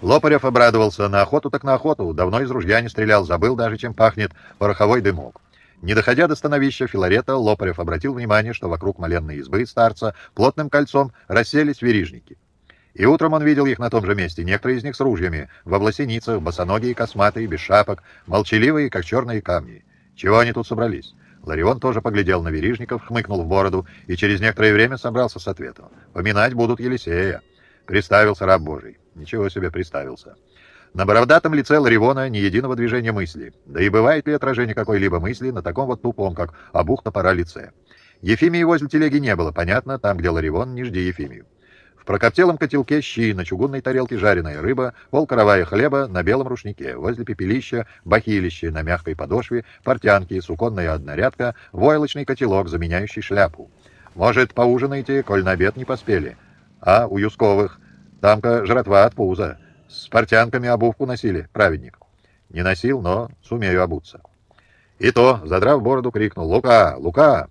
Лопарев обрадовался. На охоту так на охоту. Давно из ружья не стрелял, забыл даже, чем пахнет пороховой дымок. Не доходя до становища Филарета, Лопарев обратил внимание, что вокруг моленной избы старца плотным кольцом расселись верижники. И утром он видел их на том же месте, некоторые из них с ружьями, в власеницах, босоногие, косматые, без шапок, молчаливые, как черные камни. Чего они тут собрались? Ларион тоже поглядел на верижников, хмыкнул в бороду и через некоторое время собрался с ответом. «Поминать будут Елисея», — представился раб Божий. Ничего себе представился. На бородатом лице Ларивона ни единого движения мысли. Да и бывает ли отражение какой-либо мысли на таком вот тупом, как обух топора лице. Ефимии возле телеги не было, понятно, там, где Ларивон, не жди Ефимию. В прокоптелом котелке щи, на чугунной тарелке жареная рыба, полкоровая хлеба на белом рушнике, возле пепелища, бахилище на мягкой подошве, портянки, суконная однорядка, войлочный котелок, заменяющий шляпу. Может, поужинаете, коль на обед не поспели? А, у Юсковых... Тамка жратва от пуза. С портянками обувку носили, праведник. Не носил, но сумею обуться. И то, задрав бороду, крикнул «Лука! Лука!»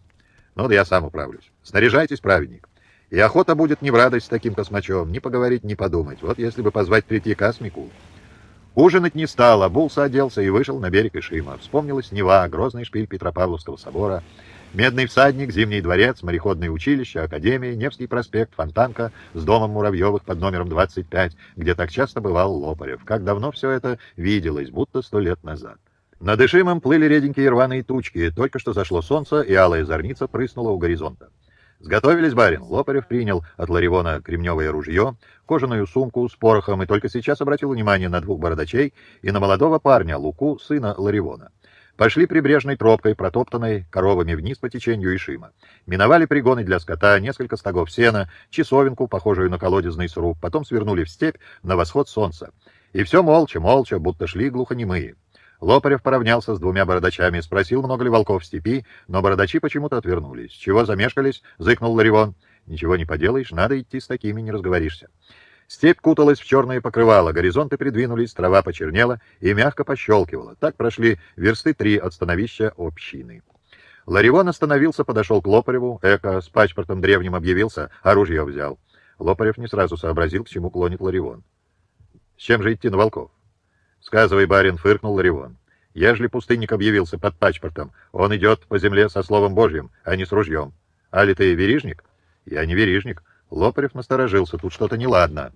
Ну да я сам управлюсь. Снаряжайтесь, праведник. И охота будет не в радость с таким космачом, ни поговорить, ни подумать. Вот если бы позвать прийти космику. Ужинать не стал, обулся, оделся и вышел на берег Ишима. Вспомнилась Нева, грозный шпиль Петропавловского собора — Медный всадник, Зимний дворец, мореходное училище, академия, Невский проспект, Фонтанка с домом Муравьевых под номером 25, где так часто бывал Лопарев. Как давно все это виделось, будто сто лет назад. Над Ишимом плыли реденькие рваные тучки, только что зашло солнце, и алая зорница прыснула у горизонта. «Сготовились, барин!» Лопарев принял от Ларивона кремневое ружье, кожаную сумку с порохом и только сейчас обратил внимание на двух бородачей и на молодого парня, Луку, сына Ларивона. Пошли прибрежной тропкой, протоптанной коровами вниз по течению Ишима. Миновали пригоны для скота, несколько стогов сена, часовенку, похожую на колодезный сруб, потом свернули в степь на восход солнца. И все молча, молча, будто шли глухонемые. Лопарев поравнялся с двумя бородачами, спросил, много ли волков в степи, но бородачи почему-то отвернулись. «Чего замешкались?» — зыкнул Ларивон. «Ничего не поделаешь, надо идти с такими, не разговоришься». Степь куталась в черное покрывало, горизонты придвинулись, трава почернела и мягко пощелкивала. Так прошли версты три от становища общины. Ларион остановился, подошел к Лопареву. Эко с паспортом древним объявился, оружие а взял. Лопарев не сразу сообразил, к чему клонит Ларион. «С чем же идти на волков?» «Сказывай, барин», — фыркнул Ларион. «Ежели пустынник объявился под паспортом, он идет по земле со словом Божьим, а не с ружьем. Али ты верижник?» «Я не верижник», Лопарев насторожился, тут что-то неладно.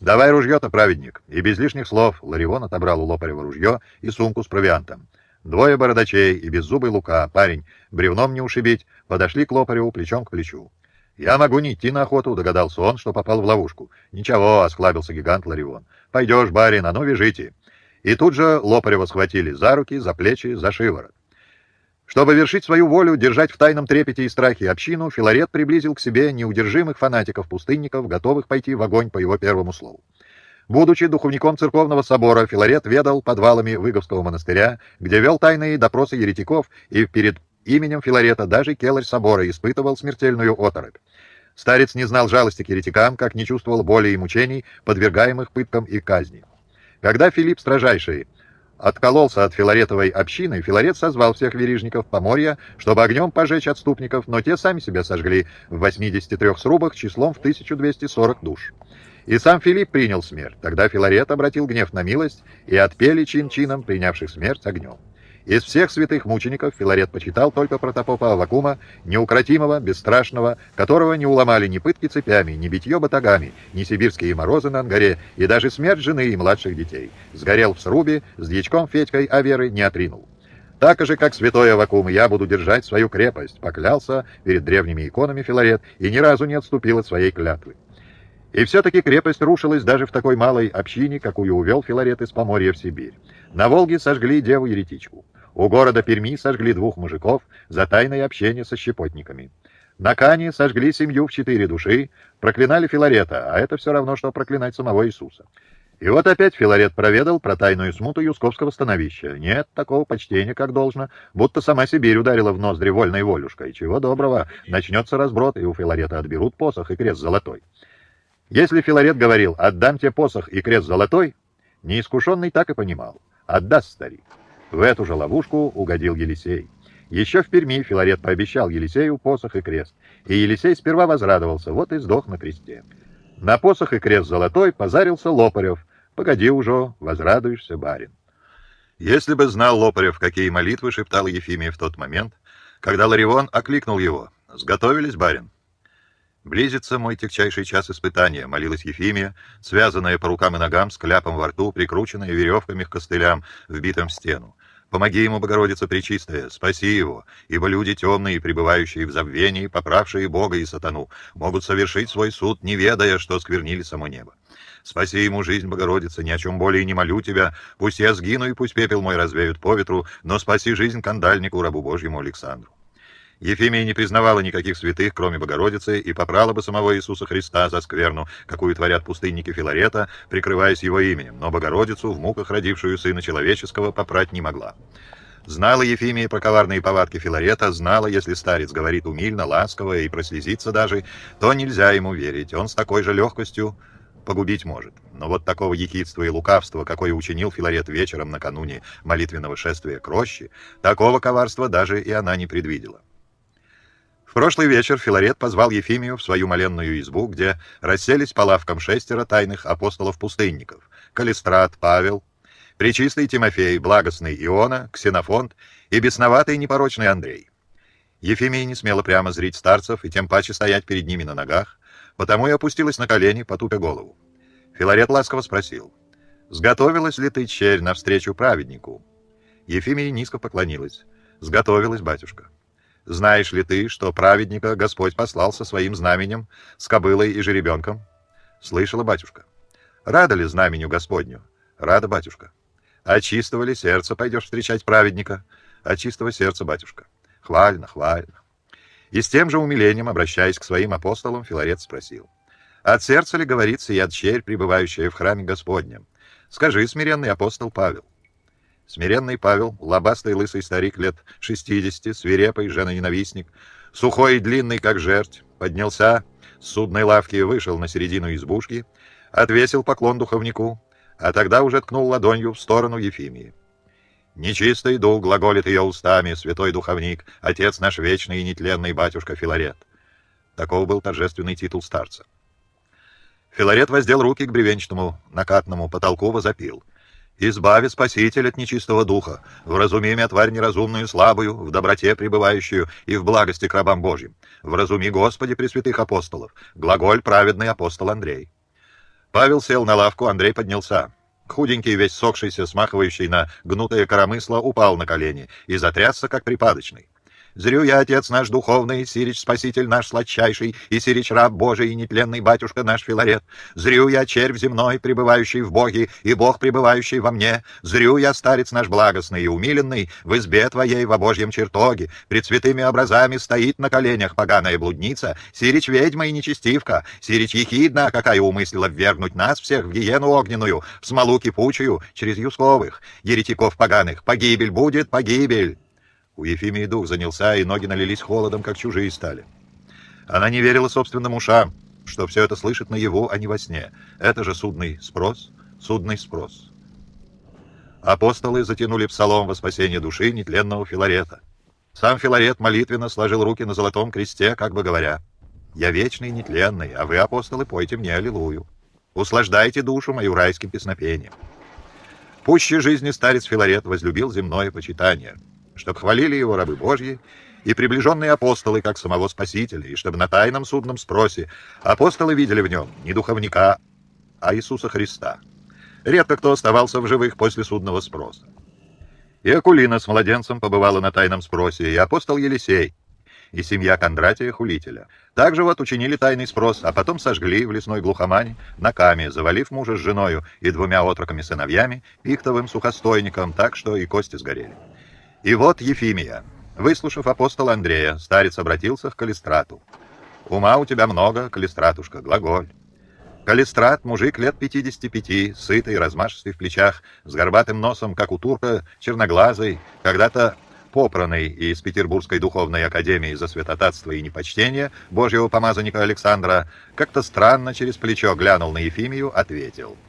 «Давай ружье-то, праведник!» И без лишних слов Ларион отобрал у Лопарева ружье и сумку с провиантом. Двое бородачей и беззубый Лука, парень, бревном не ушибить, подошли к Лопареву плечом к плечу. «Я могу не идти на охоту», — догадался он, что попал в ловушку. «Ничего», — осклабился гигант Ларион. «Пойдешь, барин, а ну вяжите». И тут же Лопарева схватили за руки, за плечи, за шиворот. Чтобы вершить свою волю, держать в тайном трепете и страхе общину, Филарет приблизил к себе неудержимых фанатиков-пустынников, готовых пойти в огонь по его первому слову. Будучи духовником церковного собора, Филарет ведал подвалами Выговского монастыря, где вел тайные допросы еретиков, и перед именем Филарета даже келарь собора испытывал смертельную оторопь. Старец не знал жалости к еретикам, как не чувствовал боли и мучений, подвергаемых пыткам и казни. Когда Филипп Строжайший откололся от Филаретовой общины, Филарет созвал всех верижников Поморья, чтобы огнем пожечь отступников, но те сами себя сожгли в 83 срубах числом в 1240 душ. И сам Филипп принял смерть. Тогда Филарет обратил гнев на милость и отпели чин-чином принявших смерть огнем. Из всех святых мучеников Филарет почитал только протопопа Аввакума, неукротимого, бесстрашного, которого не уломали ни пытки цепями, ни битье батагами, ни сибирские морозы на ангаре, и даже смерть жены и младших детей. Сгорел в срубе, с дьячком Федькой, а веры не отринул. Так же, как святой Авакум, я буду держать свою крепость, поклялся перед древними иконами Филарет и ни разу не отступил от своей клятвы. И все-таки крепость рушилась даже в такой малой общине, какую увел Филарет из Поморья в Сибирь. На Волге сожгли деву-еретичку. У города Перми сожгли двух мужиков за тайное общение со щепотниками. На Кане сожгли семью в четыре души, проклинали Филарета, а это все равно, что проклинать самого Иисуса. И вот опять Филарет проведал про тайную смуту Юсковского становища. Нет такого почтения, как должно, будто сама Сибирь ударила в ноздри вольной волюшкой. Чего доброго, начнется разброд, и у Филарета отберут посох и крест золотой. Если Филарет говорил «отдам тебе посох и крест золотой», неискушенный так и понимал «отдаст старик». В эту же ловушку угодил Елисей. Еще в Перми Филарет пообещал Елисею посох и крест, и Елисей сперва возрадовался, вот и сдох на кресте. На посох и крест золотой позарился Лопарев. «Погоди уже, возрадуешься, барин». Если бы знал Лопарев, какие молитвы шептал Ефимия в тот момент, когда Ларион окликнул его. «Сготовились, барин?» «Близится мой тягчайший час испытания», — молилась Ефимия, связанная по рукам и ногам с кляпом во рту, прикрученная веревками к костылям, вбитым в стену. Помоги ему, Богородица Пречистая, спаси его, ибо люди темные, пребывающие в забвении, поправшие Бога и сатану, могут совершить свой суд, не ведая, что сквернили само небо. Спаси ему жизнь, Богородица, ни о чем более не молю тебя. Пусть я сгину и пусть пепел мой развеют по ветру, но спаси жизнь кандальнику, рабу Божьему Александру. Ефимия не признавала никаких святых, кроме Богородицы, и попрала бы самого Иисуса Христа за скверну, какую творят пустынники Филарета, прикрываясь его именем, но Богородицу, в муках родившую Сына Человеческого, попрать не могла. Знала Ефимия про коварные повадки Филарета, знала, если старец говорит умильно, ласково и прослезится даже, то нельзя ему верить, он с такой же легкостью погубить может. Но вот такого якитства и лукавства, какое учинил Филарет вечером накануне молитвенного шествия к роще, такого коварства даже и она не предвидела. В прошлый вечер Филарет позвал Ефимию в свою моленную избу, где расселись по лавкам шестеро тайных апостолов-пустынников — Калистрат, Павел, Пречистый Тимофей, Благостный Иона, Ксенофонт и бесноватый непорочный Андрей. Ефимия не смела прямо зрить старцев и тем паче стоять перед ними на ногах, потому и опустилась на колени, потупя голову. Филарет ласково спросил, «Сготовилась ли ты, черь, навстречу праведнику?» Ефимия низко поклонилась. «Сготовилась, батюшка». Знаешь ли ты, что праведника Господь послал со своим знаменем, с кобылой и жеребенком? Слышала батюшка. Рада ли знаменю Господню? Рада, батюшка. А чистого ли сердца пойдешь встречать праведника? А чистого сердца, батюшка. Хвально, хвально. И с тем же умилением, обращаясь к своим апостолам, Филарет спросил. От сердца ли говорится и от дщерь, пребывающая в храме Господнем? Скажи, смиренный апостол Павел. Смиренный Павел, лобастый лысый старик лет 60, свирепый женоненавистник, сухой и длинный, как жерть, поднялся с судной лавки, и вышел на середину избушки, отвесил поклон духовнику, а тогда уже ткнул ладонью в сторону Ефимии. «Нечистый дух глаголит ее устами, святой духовник, отец наш вечный и нетленный батюшка Филарет». Таков был торжественный титул старца. Филарет воздел руки к бревенчатому накатному потолку, возопил — Избави, Спаситель, от нечистого духа, вразуми имя тварь неразумную и слабую, в доброте пребывающую и в благости к рабам Божьим. Вразуми, Господи, пресвятых апостолов, глаголь праведный апостол Андрей. Павел сел на лавку, Андрей поднялся. Худенький, весь сохшийся, смахивающий на гнутое коромысло, упал на колени и затрясся, как припадочный. Зрю я, отец наш духовный, Сирич спаситель наш сладчайший, и Сирич раб Божий, и нетленный батюшка наш Филарет. Зрю я, червь земной, пребывающий в Боге, и Бог, пребывающий во мне. Зрю я, старец наш благостный и умиленный, в избе твоей во Божьем чертоге. Пред святыми образами стоит на коленях поганая блудница, Сирич ведьма и нечестивка, Сирич ехидна, какая умыслила ввергнуть нас всех в гиену огненную, в смолу кипучую, через юсковых, еретиков поганых. Погибель будет, погибель! У Ефимии дух занялся, и ноги налились холодом, как чужие стали. Она не верила собственным ушам, что все это слышит наяву, а не во сне. Это же судный спрос, судный спрос. Апостолы затянули псалом во спасение души нетленного Филарета. Сам Филарет молитвенно сложил руки на золотом кресте, как бы говоря, «Я вечный и нетленный, а вы, апостолы, пойте мне аллилуйю. Услаждайте душу мою райским песнопением». Пуще жизни старец Филарет возлюбил земное почитание — чтобы хвалили его рабы Божьи и приближенные апостолы, как самого Спасителя, и чтобы на тайном судном спросе апостолы видели в нем не духовника, а Иисуса Христа. Редко кто оставался в живых после судного спроса. И Акулина с младенцем побывала на тайном спросе, и апостол Елисей, и семья Кондратия Хулителя. Также вот учинили тайный спрос, а потом сожгли в лесной глухомане на каме, завалив мужа с женою и двумя отроками-сыновьями, пихтовым сухостойником, так что и кости сгорели. И вот Ефимия. Выслушав апостола Андрея, старец обратился к Калистрату. «Ума у тебя много, Калистратушка, глаголь». Калистрат, мужик лет 55, сытый, размашистый в плечах, с горбатым носом, как у турка, черноглазый, когда-то попранный из Петербургской духовной академии за святотатство и непочтение божьего помазанника Александра, как-то странно через плечо глянул на Ефимию, ответил —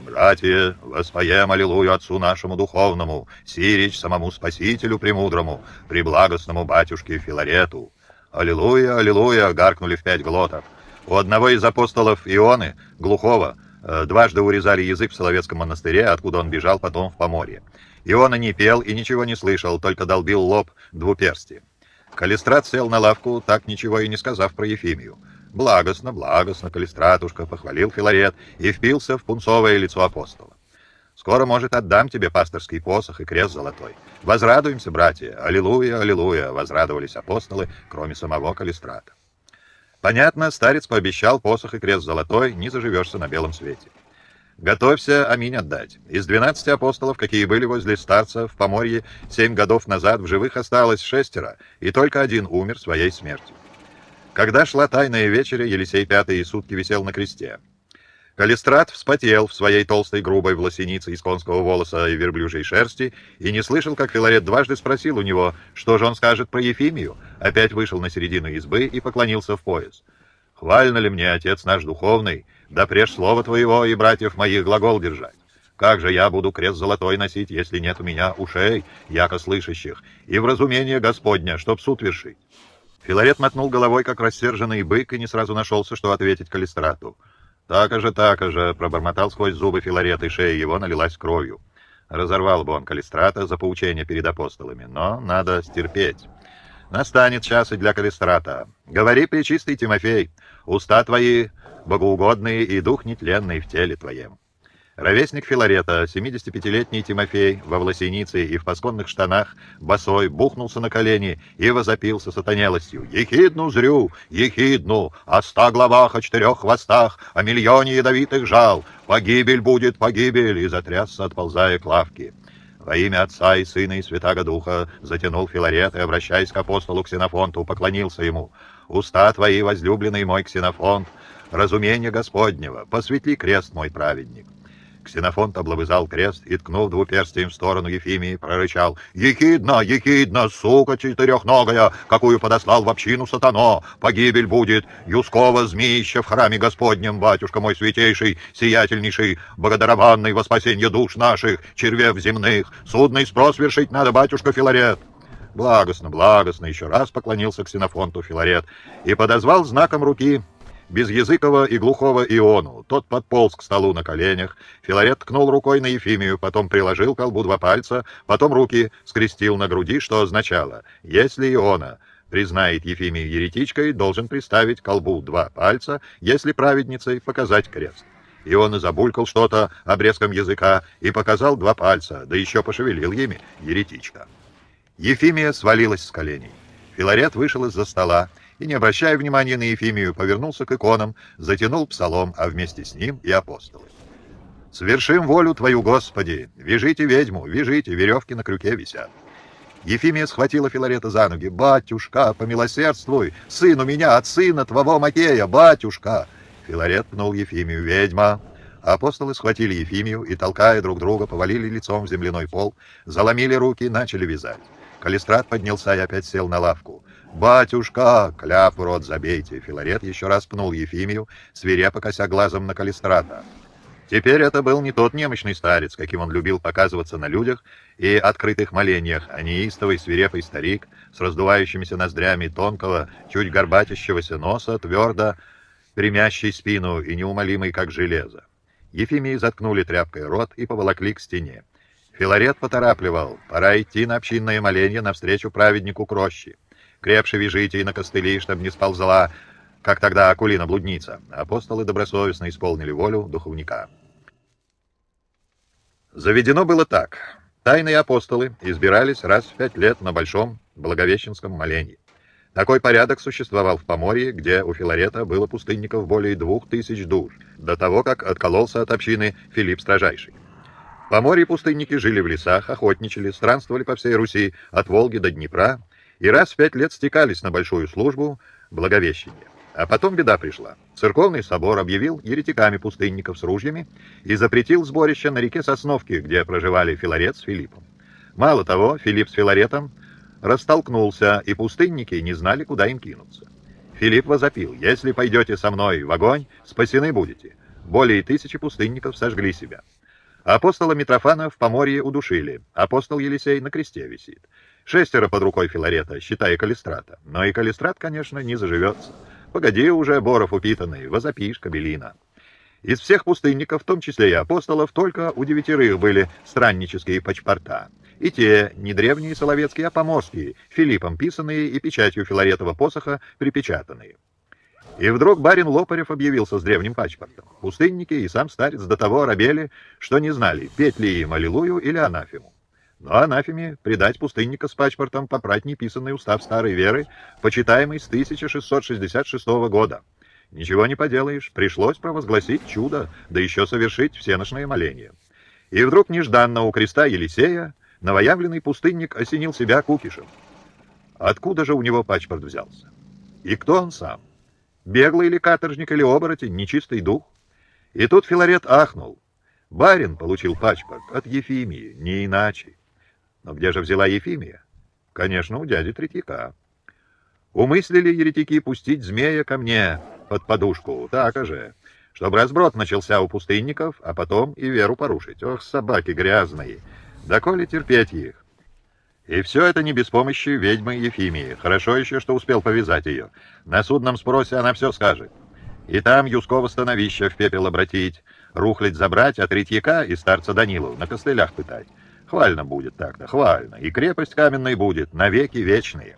«Братья, воспоем Аллилуйю Отцу нашему духовному, Сирич самому Спасителю премудрому, приблагостному батюшке Филарету». «Аллилуйя, аллилуйя!» — гаркнули в пять глоток. У одного из апостолов Ионы, глухого, э, дважды урезали язык в Соловецком монастыре, откуда он бежал потом в Поморье. Иона не пел и ничего не слышал, только долбил лоб двуперсти. Калистрат сел на лавку, так ничего и не сказав про Ефимию. Благостно, благостно, Калистратушка, похвалил Филарет и впился в пунцовое лицо апостола. Скоро, может, отдам тебе пасторский посох и крест золотой. Возрадуемся, братья, аллилуйя, аллилуйя, возрадовались апостолы, кроме самого Калистрата. Понятно, старец пообещал посох и крест золотой, не заживешься на белом свете. Готовься аминь отдать. Из 12 апостолов, какие были возле старца в Поморье семь годов назад, в живых осталось шестеро, и только один умер своей смертью. Когда шла тайная вечеря, Елисей Пятый и сутки висел на кресте. Калистрат вспотел в своей толстой грубой власенице из конского волоса и верблюжьей шерсти и не слышал, как Филарет дважды спросил у него, что же он скажет про Ефимию, опять вышел на середину избы и поклонился в пояс. «Хвально ли мне, отец наш духовный, да преж слова твоего и братьев моих глагол держать? Как же я буду крест золотой носить, если нет у меня ушей, яко слышащих, и вразумение Господня, чтоб суд вершить?» Филарет мотнул головой, как рассерженный бык, и не сразу нашелся, что ответить Калистрату. «Так же, так же!» — пробормотал сквозь зубы Филарет, и шея его налилась кровью. Разорвал бы он Калистрата за поучение перед апостолами, но надо стерпеть. Настанет час и для Калистрата. Говори, причистый Тимофей, уста твои богоугодные и дух нетленный в теле твоем. Ровесник Филарета, 75-летний Тимофей, во власенице и в пасконных штанах, босой, бухнулся на колени и возопился сатанелостью. «Ехидну зрю, ехидну, о ста главах, о четырех хвостах, о миллионе ядовитых жал! Погибель будет, погибель!» и затрясся, отползая к лавке. Во имя Отца и Сына и Святаго Духа затянул Филарет и, обращаясь к апостолу Ксенофонту, поклонился ему. «Уста твои, возлюбленный мой Ксенофонт, разумение Господнего, посветли крест мой праведник». Ксенофонт облобызал крест и, ткнув двуперстием в сторону Ефимии, прорычал «Ехидна, ехидна, сука четырехногая, какую подослал в общину сатано! Погибель будет! Юскова змеища в храме Господнем, батюшка мой святейший, сиятельнейший, благодарованный во спасение душ наших, червев земных! Судный спрос вершить надо, батюшка Филарет!» «Благостно, благостно!» — еще раз поклонился Ксенофонту Филарет и подозвал знаком руки — Безязыкова и Глухого Иону. Тот подполз к столу на коленях. Филарет ткнул рукой на Ефимию, потом приложил к колбу два пальца, потом руки скрестил на груди, что означало «Если Иона...» признает Ефимию еретичкой, должен приставить колбу два пальца, если праведницей показать крест. И он забулькал что-то обрезком языка и показал два пальца, да еще пошевелил ими еретичка. Ефимия свалилась с коленей. Филарет вышел из-за стола и, не обращая внимания на Ефимию, повернулся к иконам, затянул псалом, а вместе с ним и апостолы. «Свершим волю Твою, Господи! Вяжите ведьму, вяжите, веревки на крюке висят!» Ефимия схватила Филарета за ноги. «Батюшка, помилосердствуй! Сын у меня от сына твоего Макея! Батюшка!» Филарет пнул Ефимию. «Ведьма!» Апостолы схватили Ефимию и, толкая друг друга, повалили лицом в земляной пол, заломили руки и начали вязать. Калистрат поднялся и опять сел на лавку. «Батюшка, кляп в рот забейте!» Филарет еще раз пнул Ефимию, свирепо кося глазом на калистрата. Теперь это был не тот немощный старец, каким он любил показываться на людях и открытых молениях, а неистовый свирепый старик с раздувающимися ноздрями тонкого, чуть горбатящегося носа, твердо примящий спину и неумолимый, как железо. Ефимии заткнули тряпкой рот и поволокли к стене. Филарет поторапливал, пора идти на общинное моление навстречу праведнику Крощи. Крепше вяжите и на костыли, чтобы не сползала, как тогда акулина-блудница. Апостолы добросовестно исполнили волю духовника. Заведено было так. Тайные апостолы избирались раз в пять лет на Большом Благовещенском молении. Такой порядок существовал в Поморье, где у Филарета было пустынников более двух тысяч душ, до того, как откололся от общины Филипп Строжайший. В Поморье пустынники жили в лесах, охотничали, странствовали по всей Руси, от Волги до Днепра, и раз в пять лет стекались на большую службу Благовещения. А потом беда пришла. Церковный собор объявил еретиками пустынников с ружьями и запретил сборище на реке Сосновки, где проживали Филарет с Филиппом. Мало того, Филипп с Филаретом растолкнулся, и пустынники не знали, куда им кинуться. Филипп возопил, «Если пойдете со мной в огонь, спасены будете». Более тысячи пустынников сожгли себя. Апостола Митрофана в Поморье удушили, апостол Елисей на кресте висит. Шестеро под рукой Филарета, считая Калистрата. Но и Калистрат, конечно, не заживется. Погоди уже, Боров упитанный, возопишь, Кабелина. Из всех пустынников, в том числе и апостолов, только у девятерых были страннические почпорта. И те не древние соловецкие, а поморские, Филиппом писанные и печатью Филаретова посоха припечатанные. И вдруг барин Лопарев объявился с древним пачпортом. Пустынники и сам старец до того оробели, что не знали, петь ли им аллилуйю или Анафиму. Но ну, анафеме предать пустынника с пачпортом попрать неписанный устав старой веры, почитаемый с 1666 года. Ничего не поделаешь, пришлось провозгласить чудо, да еще совершить всеношное моление. И вдруг нежданно у креста Елисея новоявленный пустынник осенил себя кукишем. Откуда же у него пачпорт взялся? И кто он сам? Беглый или каторжник, или оборотень, нечистый дух? И тут Филарет ахнул. Барин получил пачпорт от Ефимии, не иначе. Но а где же взяла Ефимия? Конечно, у дяди Третьяка. Умыслили еретики пустить змея ко мне под подушку, так же, чтобы разброд начался у пустынников, а потом и веру порушить. Ох, собаки грязные, доколе терпеть их? И все это не без помощи ведьмы Ефимии. Хорошо еще, что успел повязать ее. На судном спросе она все скажет. И там Юскова становища в пепел обратить, рухлядь забрать, а Третьяка и старца Данилу на костылях пытать. Хвально будет так-то, хвально. И крепость каменной будет, навеки вечные.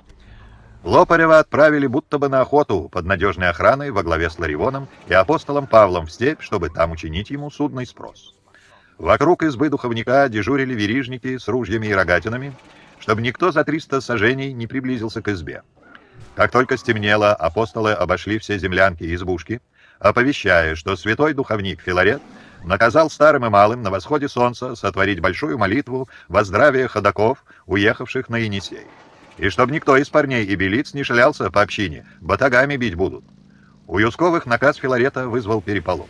Лопарева отправили будто бы на охоту под надежной охраной во главе с Ларивоном и апостолом Павлом в степь, чтобы там учинить ему судный спрос. Вокруг избы духовника дежурили верижники с ружьями и рогатинами, чтобы никто за 300 сажений не приблизился к избе. Как только стемнело, апостолы обошли все землянки и избушки, оповещая, что святой духовник Филарет — наказал старым и малым на восходе солнца сотворить большую молитву во здравие ходаков, уехавших на Енисей. И чтобы никто из парней и белиц не шлялся по общине, батагами бить будут. У Юсковых наказ Филарета вызвал переполох.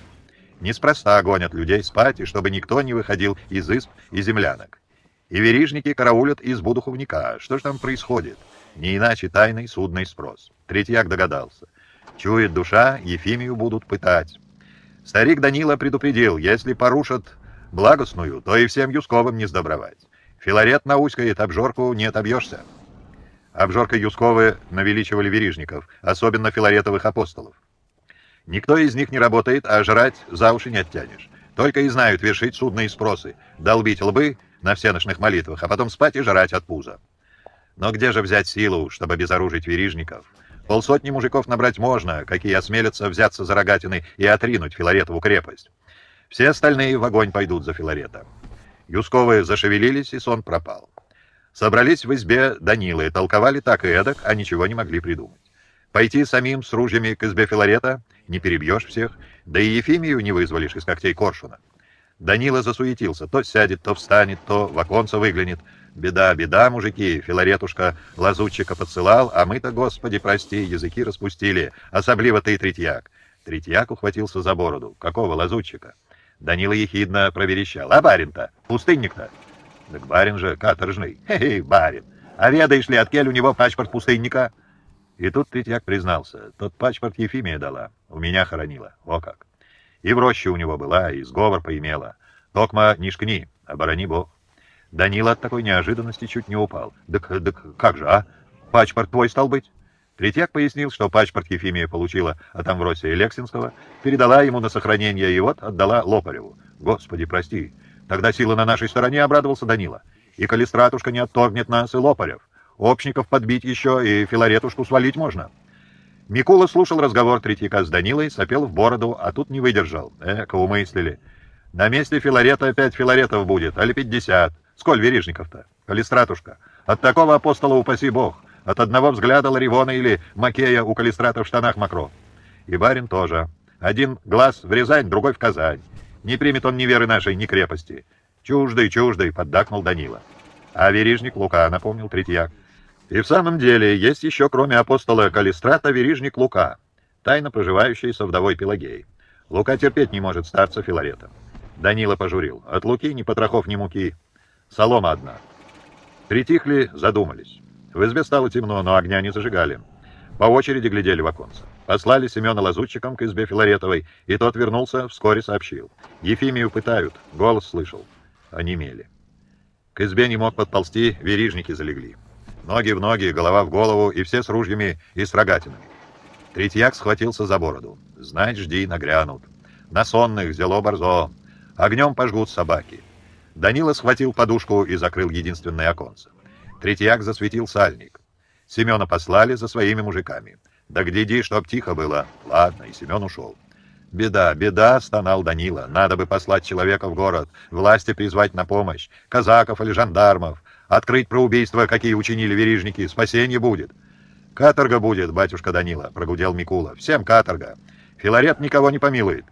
Неспроста гонят людей спать, и чтобы никто не выходил из изб и землянок. И верижники караулят из духовника. Что же там происходит? Не иначе тайный судный спрос. Третьяк догадался. Чует душа, Ефимию будут пытать. Старик Данила предупредил, если порушат благостную, то и всем Юсковым не сдобровать. Филарет науськает, обжорку не отобьешься. Обжорка Юсковы навеличивали верижников, особенно филаретовых апостолов. Никто из них не работает, а жрать за уши не оттянешь. Только и знают вершить судные спросы, долбить лбы на всеночных молитвах, а потом спать и жрать от пуза. Но где же взять силу, чтобы обезоружить верижников? Полсотни мужиков набрать можно, какие осмелятся взяться за рогатины и отринуть Филаретову крепость. Все остальные в огонь пойдут за Филарета. Юсковые зашевелились, и сон пропал. Собрались в избе Данилы, толковали так и эдак, а ничего не могли придумать. Пойти самим с ружьями к избе Филарета не перебьешь всех, да и Ефимию не вызволишь из когтей коршуна. Данила засуетился, то сядет, то встанет, то в оконце выглянет — Беда, беда, мужики, Филаретушка лазутчика подсылал, а мы-то, господи, прости, языки распустили, особливо ты, Третьяк. Третьяк ухватился за бороду. Какого лазутчика? Данила ехидно проверещал. А барин-то? Пустынник-то? Так барин же каторжный. Хе-хе, барин. А ведаешь ли, от кель у него пачпорт пустынника? И тут Третьяк признался. Тот пачпорт Ефимия дала. У меня хоронила. О как. И в роще у него была, и сговор поимела. Токма не шкни, оборони бог. Данила от такой неожиданности чуть не упал. «Так, так как же, а? Пачпорт твой стал быть?» Третьяк пояснил, что пачпорт Ефимия получила от Амвросия Лексинского, передала ему на сохранение и вот отдала Лопареву. «Господи, прости! Тогда сила на нашей стороне!» — обрадовался Данила. «И Калистратушка не отторгнет нас, и Лопарев. Общников подбить еще, и Филаретушку свалить можно». Микула слушал разговор Третьяка с Данилой, сопел в бороду, а тут не выдержал. Эко умыслили. «На месте Филарета опять Филаретов будет, али пятьдесят». Сколь верижников-то? Калистратушка. От такого апостола упаси Бог. От одного взгляда Ларивона или Макея у Калистрата в штанах мокро. И барин тоже. Один глаз в Рязань, другой в Казань. Не примет он ни веры нашей, ни крепости. Чуждый, чуждый, поддакнул Данила. А верижник Лука, напомнил Третьяк. И в самом деле есть еще, кроме апостола Калистрата, верижник Лука, тайно проживающий со вдовой Пелагеей. Лука терпеть не может старца Филарета. Данила пожурил. От Луки ни потрохов, ни муки. Солома одна. Притихли, задумались. В избе стало темно, но огня не зажигали. По очереди глядели в оконце. Послали Семена лазутчиком к избе Филаретовой, и тот вернулся, вскоре сообщил. Ефимию пытают, голос слышал. Они мели. К избе не мог подползти, верижники залегли. Ноги в ноги, голова в голову, и все с ружьями и с рогатинами. Третьяк схватился за бороду. Знать, жди, нагрянут. На сонных взяло борзо. Огнем пожгут собаки. Данила схватил подушку и закрыл единственное оконце. Третьяк засветил сальник. Семена послали за своими мужиками. «Да гляди, чтоб тихо было!» Ладно, и Семен ушел. «Беда, беда!» — стонал Данила. «Надо бы послать человека в город, власти призвать на помощь, казаков или жандармов, открыть про убийство, какие учинили верижники, спасение будет!» «Каторга будет, батюшка Данила!» — прогудел Микула. «Всем каторга! Филарет никого не помилует!»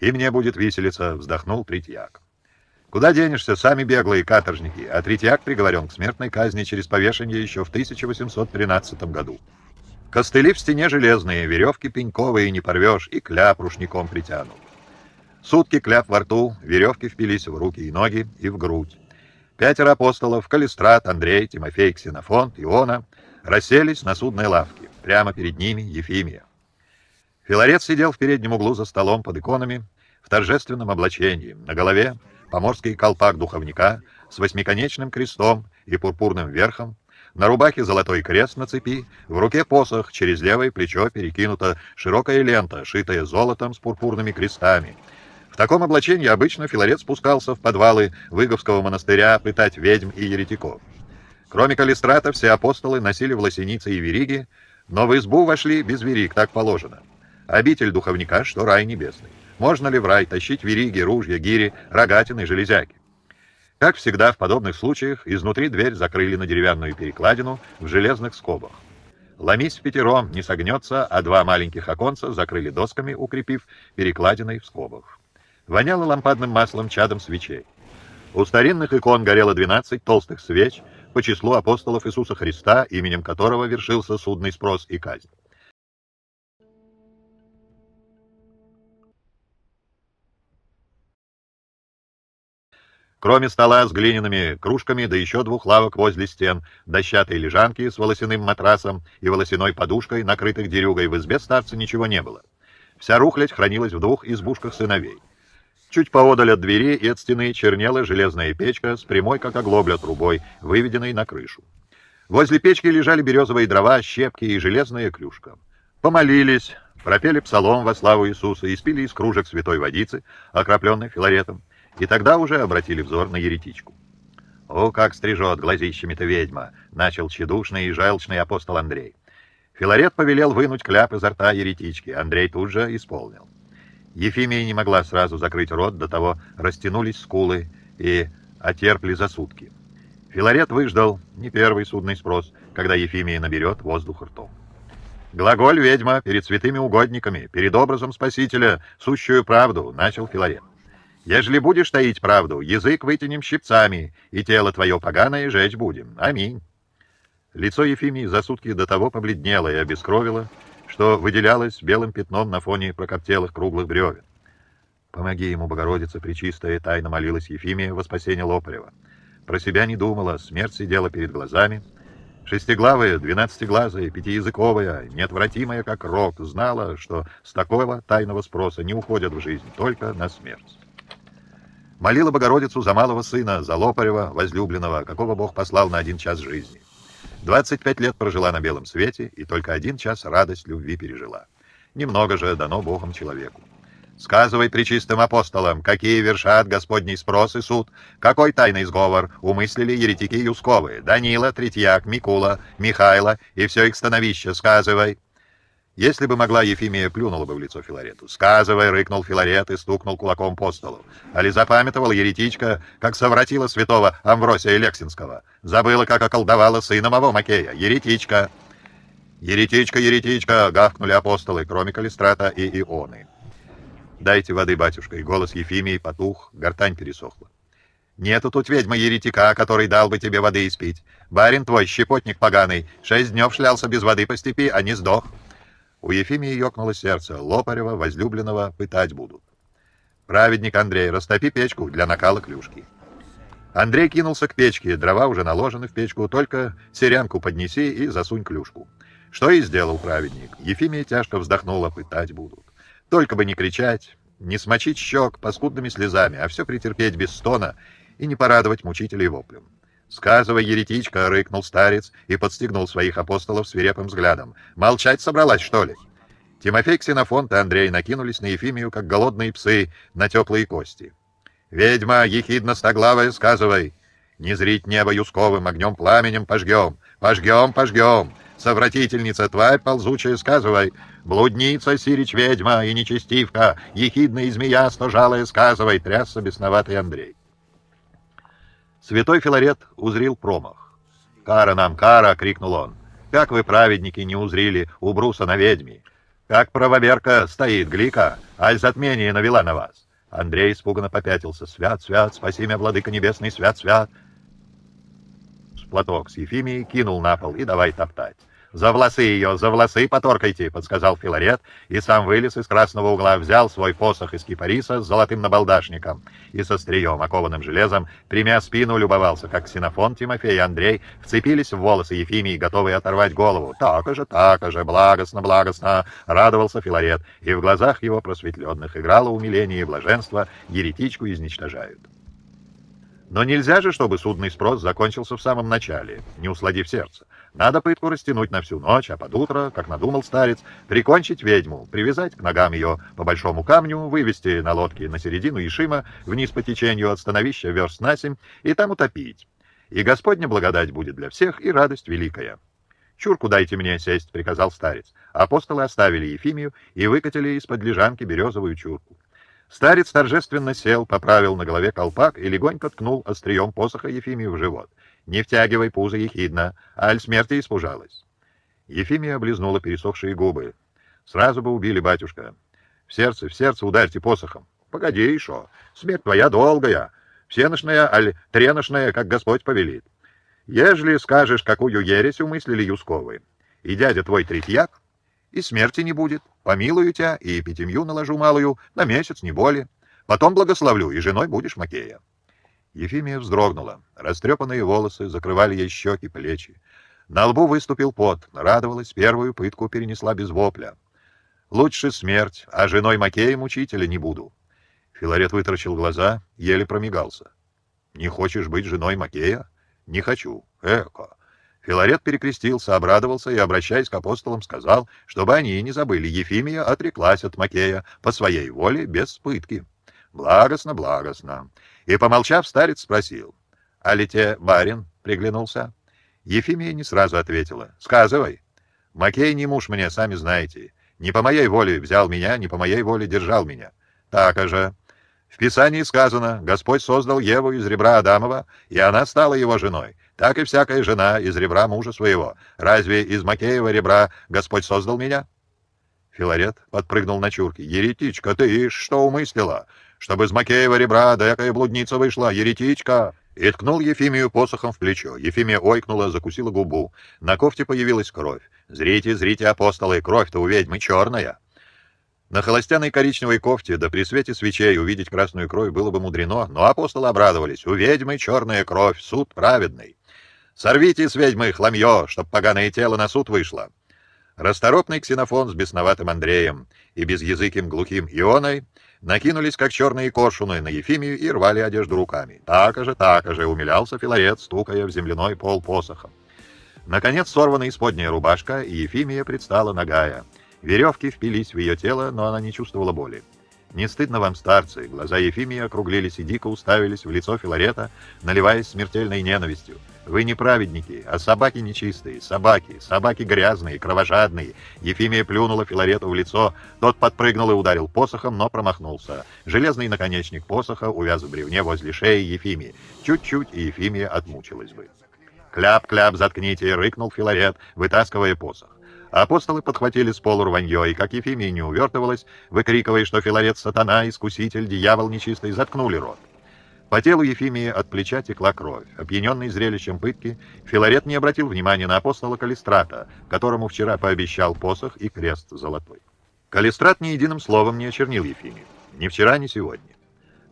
«И мне будет виселица!» — вздохнул Третьяк. Куда денешься, сами беглые каторжники, а Третьяк приговорен к смертной казни через повешение еще в 1813 году. Костыли в стене железные, веревки пеньковые не порвешь, и кляп рушником притянул. Сутки кляп во рту, веревки впились в руки и ноги, и в грудь. Пятеро апостолов, Калистрат, Андрей, Тимофей, Ксенофонт, Иона, расселись на судной лавке. Прямо перед ними Ефимия. Филарет сидел в переднем углу за столом под иконами в торжественном облачении. На голове поморский колпак духовника с восьмиконечным крестом и пурпурным верхом, на рубахе золотой крест на цепи, в руке посох, через левое плечо перекинута широкая лента, шитая золотом с пурпурными крестами. В таком облачении обычно Филарет спускался в подвалы Выговского монастыря пытать ведьм и еретиков. Кроме калистрата, все апостолы носили власеницы и вериги, но в избу вошли без вериг, так положено. Обитель духовника, что рай небесный можно ли в рай тащить вериги, ружья, гири, рогатины, и железяки. Как всегда, в подобных случаях изнутри дверь закрыли на деревянную перекладину в железных скобах. Ломись в пятером, не согнется, а два маленьких оконца закрыли досками, укрепив перекладиной в скобах. Воняло лампадным маслом чадом свечей. У старинных икон горело 12 толстых свеч по числу апостолов Иисуса Христа, именем которого вершился судный спрос и казнь. Кроме стола с глиняными кружками, да еще двух лавок возле стен, дощатой лежанки с волосяным матрасом и волосяной подушкой, накрытых дерюгой, в избе старца ничего не было. Вся рухлядь хранилась в двух избушках сыновей. Чуть поодаль от двери и от стены чернела железная печка с прямой, как оглобля, трубой, выведенной на крышу. Возле печки лежали березовые дрова, щепки и железная клюшка. Помолились, пропели псалом во славу Иисуса и спили из кружек святой водицы, окропленной филаретом. И тогда уже обратили взор на еретичку. «О, как стрижет глазищами-то ведьма!» — начал тщедушный и жалчный апостол Андрей. Филарет повелел вынуть кляп изо рта еретички. Андрей тут же исполнил. Ефимия не могла сразу закрыть рот, до того растянулись скулы и отерпли засудки. Филарет выждал не первый судный спрос, когда Ефимия наберет воздух ртом. «Глаголь ведьма перед святыми угодниками, перед образом Спасителя, сущую правду», — начал Филарет. Ежели будешь таить правду, язык вытянем щипцами, и тело твое поганое жечь будем. Аминь». Лицо Ефимии за сутки до того побледнело и обескровило, что выделялось белым пятном на фоне прокоптелых круглых бревен. «Помоги ему, Богородица причистая, тайно молилась Ефимия во спасение Лопарева. Про себя не думала, смерть сидела перед глазами. Шестиглавая, двенадцатиглазая, пятиязыковая, неотвратимая, как рок, знала, что с такого тайного спроса не уходят в жизнь, только на смерть. Молила Богородицу за малого сына, за Лопарева, возлюбленного, какого Бог послал на один час жизни. 25 лет прожила на белом свете и только один час радость любви пережила. Немного же дано Богом человеку. Сказывай причистым апостолам, какие вершат Господний спрос и суд, какой тайный сговор умыслили еретики Юсковы, Данила, Третьяк, Микула, Михайла и все их становище, сказывай. Если бы могла, Ефимия плюнула бы в лицо Филарету. Сказывая, рыкнул Филарет и стукнул кулаком по столу. Али запамятовала еретичка, как совратила святого Амвросия Лексинского. Забыла, как околдовала сына моего Макея. Еретичка! Еретичка, еретичка! Гавкнули апостолы, кроме Калистрата и Ионы. «Дайте воды, батюшка!» И голос Ефимии потух, гортань пересохла. Нету тут ведьмы еретика, который дал бы тебе воды испить. Барин твой, щепотник поганый, шесть днев шлялся без воды по степи, а не сдох. У Ефимии ёкнуло сердце. Лопарева, возлюбленного, пытать будут. «Праведник Андрей, растопи печку для накала клюшки». Андрей кинулся к печке, дрова уже наложены в печку, только серянку поднеси и засунь клюшку. Что и сделал праведник. Ефимия тяжко вздохнула, пытать будут. Только бы не кричать, не смочить щек паскудными слезами, а все претерпеть без стона и не порадовать мучителей воплем. «Сказывай, еретичка!» — рыкнул старец и подстегнул своих апостолов свирепым взглядом. «Молчать собралась, что ли?» Тимофей Ксенофонт и Андрей накинулись на Ефимию, как голодные псы на теплые кости. «Ведьма, ехидно-стоглавая, сказывай! Не зрить небо юсковым, огнем пламенем пожгем! Пожгем, пожгем! Совратительница, тварь ползучая, сказывай! Блудница, сирич ведьма и нечестивка, ехидная змея, стожалая, сказывай!» — трясся бесноватый Андрей. Святой Филарет узрил промах. «Кара нам, кара!» — крикнул он. «Как вы, праведники, не узрили у бруса на ведьме? Как правоверка стоит, Глика, аль затмение навела на вас!» Андрей испуганно попятился. «Свят, свят, спаси меня, владыка небесный, свят, свят!» Платок с Ефимией кинул на пол и давай топтать. «За волосы ее, за волосы поторкайте», — подсказал Филарет, и сам вылез из красного угла, взял свой посох из кипариса с золотым набалдашником и со стрием, окованным железом, примя спину, любовался, как синофон Тимофей и Андрей вцепились в волосы Ефимии, готовые оторвать голову. «Так же, так же, благостно, благостно», — радовался Филарет, и в глазах его просветленных играло умиление и блаженство, еретичку изничтожают. Но нельзя же, чтобы судный спрос закончился в самом начале, не усладив сердце. Надо пытку растянуть на всю ночь, а под утро, как надумал старец, прикончить ведьму, привязать к ногам ее по большому камню, вывести на лодке на середину Ишима, вниз по течению от становища верст на семь, и там утопить. И Господня благодать будет для всех, и радость великая. «Чурку дайте мне сесть», — приказал старец. Апостолы оставили Ефимию и выкатили из-под лежанки березовую чурку. Старец торжественно сел, поправил на голове колпак и легонько ткнул острием посоха Ефимию в живот — не втягивай пузо ехидно, аль смерти испужалась. Ефимия облизнула пересохшие губы. Сразу бы убили батюшка. В сердце, в сердце ударьте посохом. Погоди еще, смерть твоя долгая, всеношная, аль треношная, как Господь повелит. Ежели скажешь, какую ересь умыслили Юсковы, и дядя твой третьяк, и смерти не будет, помилую тебя, и эпитемью наложу малую, на месяц, не боли. Потом благословлю, и женой будешь Макея. Ефимия вздрогнула. Растрепанные волосы закрывали ей щеки, плечи. На лбу выступил пот. Радовалась, первую пытку перенесла без вопля. «Лучше смерть, а женой Макея мучителя не буду». Филарет вытрачил глаза, еле промигался. «Не хочешь быть женой Макея?» «Не хочу. Эко». Филарет перекрестился, обрадовался и, обращаясь к апостолам, сказал, чтобы они не забыли, Ефимия отреклась от Макея по своей воле без пытки. Благостно, благостно. И, помолчав, старец спросил. — А лите барин приглянулся? Ефимия не сразу ответила. — Сказывай. Макей не муж мне, сами знаете. Не по моей воле взял меня, не по моей воле держал меня. Так же. В Писании сказано, Господь создал Еву из ребра Адамова, и она стала его женой. Так и всякая жена из ребра мужа своего. Разве из Макеева ребра Господь создал меня?» Филарет подпрыгнул на чурке. «Еретичка, ты что умыслила? чтобы из Макеева ребра да якая блудница вышла, еретичка!» И ткнул Ефимию посохом в плечо. Ефимия ойкнула, закусила губу. На кофте появилась кровь. «Зрите, зрите, апостолы, кровь-то у ведьмы черная!» На холостяной коричневой кофте, да при свете свечей увидеть красную кровь было бы мудрено, но апостолы обрадовались. «У ведьмы черная кровь, суд праведный!» «Сорвите с ведьмы хламье, чтоб поганое тело на суд вышло!» Расторопный ксенофон с бесноватым Андреем и безязыким глухим Ионой — накинулись, как черные коршуны, на Ефимию и рвали одежду руками. «Так же, так же!» — умилялся Филарет, стукая в земляной пол посохом. Наконец сорвана исподняя рубашка, и Ефимия предстала нагая. Веревки впились в ее тело, но она не чувствовала боли. «Не стыдно вам, старцы!» Глаза Ефимии округлились и дико уставились в лицо Филарета, наливаясь смертельной ненавистью. Вы не праведники, а собаки нечистые, собаки, собаки грязные, кровожадные. Ефимия плюнула Филарету в лицо. Тот подпрыгнул и ударил посохом, но промахнулся. Железный наконечник посоха увяз в бревне возле шеи Ефимии. Чуть-чуть, и Ефимия отмучилась бы. «Кляп-кляп, заткните!» — рыкнул Филарет, вытаскивая посох. Апостолы подхватили с полу рванье, и как Ефимия не увертывалась, выкрикивая, что Филарет — сатана, искуситель, дьявол нечистый, заткнули рот. По телу Ефимии от плеча текла кровь. Опьяненный зрелищем пытки, Филарет не обратил внимания на апостола Калистрата, которому вчера пообещал посох и крест золотой. Калистрат ни единым словом не очернил Ефимию. Ни вчера, ни сегодня.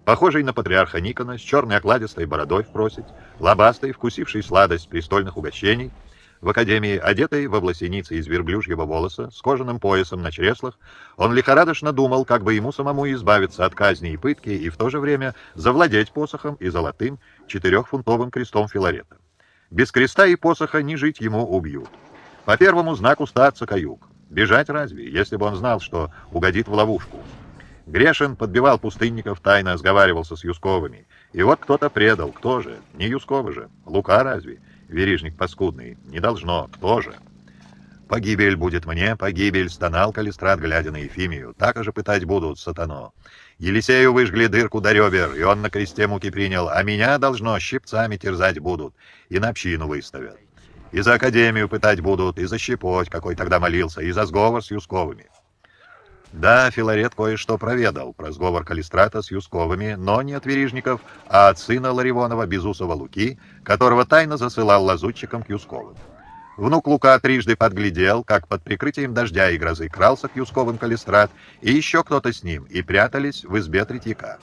Похожий на патриарха Никона, с черной окладистой бородой в проседь, лобастой, вкусивший сладость престольных угощений — в академии, одетый во власеницы из верблюжьего волоса, с кожаным поясом на чреслах, он лихорадочно думал, как бы ему самому избавиться от казни и пытки и в то же время завладеть посохом и золотым четырехфунтовым крестом Филарета. Без креста и посоха не жить ему убьют. По первому знаку старца каюк. Бежать разве, если бы он знал, что угодит в ловушку? Грешин подбивал пустынников, тайно сговаривался с Юсковыми. И вот кто-то предал. Кто же? Не юсковы же. Лука разве? верижник паскудный. Не должно, кто же? Погибель будет мне, погибель, стонал Калистрат, глядя на Ефимию. Так же пытать будут, сатано. Елисею выжгли дырку до ребер, и он на кресте муки принял, а меня, должно, щипцами терзать будут, и на общину выставят. И за академию пытать будут, и за щепоть, какой тогда молился, и за сговор с Юсковыми. Да, Филарет кое-что проведал про сговор Калистрата с Юсковыми, но не от Верижников, а от сына Ларивонова, Безусова Луки, которого тайно засылал лазутчиком к Юсковым. Внук Лука трижды подглядел, как под прикрытием дождя и грозы крался к Юсковым Калистрат, и еще кто-то с ним, и прятались в избе Третьяка.